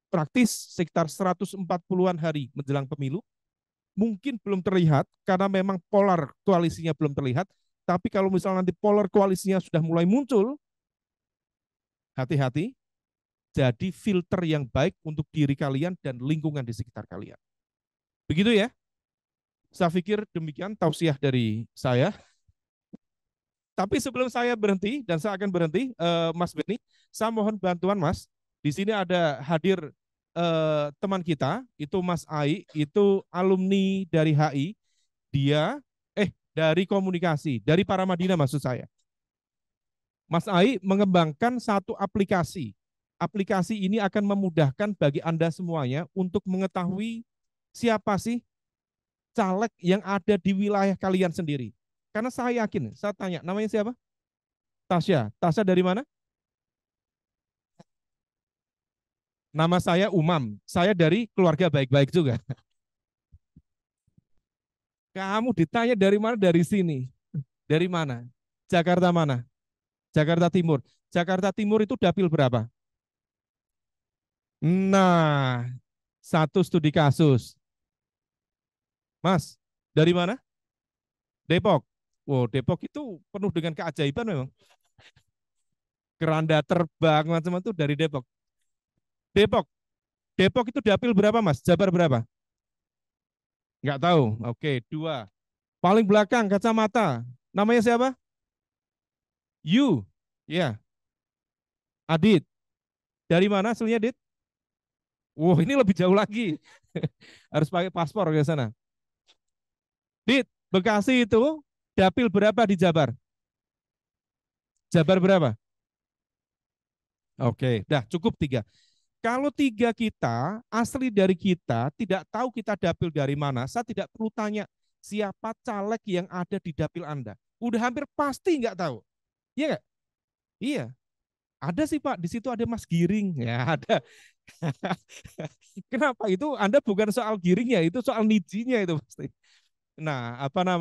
praktis sekitar 140-an hari menjelang pemilu, mungkin belum terlihat karena memang polar koalisinya belum terlihat. Tapi kalau misalnya nanti polar koalisinya sudah mulai muncul, hati-hati. Jadi filter yang baik untuk diri kalian dan lingkungan di sekitar kalian. Begitu ya. Saya pikir demikian tausiah dari saya. Tapi sebelum saya berhenti dan saya akan berhenti, uh, Mas Benny, saya mohon bantuan Mas. Di sini ada hadir uh, teman kita, itu Mas Ai, itu alumni dari HI. Dia eh dari komunikasi, dari Para Madinah maksud saya. Mas Ai mengembangkan satu aplikasi. Aplikasi ini akan memudahkan bagi Anda semuanya untuk mengetahui siapa sih caleg yang ada di wilayah kalian sendiri. Karena saya yakin, saya tanya, namanya siapa? Tasya. Tasya dari mana? Nama saya Umam. Saya dari keluarga baik-baik juga. Kamu ditanya dari mana? Dari sini. Dari mana? Jakarta mana? Jakarta Timur. Jakarta Timur itu dapil berapa? Nah, satu studi kasus. Mas, dari mana? Depok. Wow, Depok itu penuh dengan keajaiban memang. Keranda terbang macam itu dari Depok. Depok. Depok itu dapil berapa, Mas? Jabar berapa? Enggak tahu. Oke, dua. Paling belakang kacamata. Namanya siapa? You. Ya. Yeah. Adit. Dari mana aslinya, Adit? wow, ini lebih jauh lagi. Harus pakai paspor ke sana. Dit, Bekasi itu Dapil berapa di Jabar? Jabar berapa? Oke, dah cukup tiga. Kalau tiga kita, asli dari kita, tidak tahu kita dapil dari mana, saya tidak perlu tanya siapa caleg yang ada di dapil Anda. Udah hampir pasti nggak tahu. Iya nggak? Iya. Ada sih Pak, di situ ada Mas Giring. Ya ada. Kenapa itu Anda bukan soal giringnya, itu soal nijinya itu pasti. Nah, apa namanya?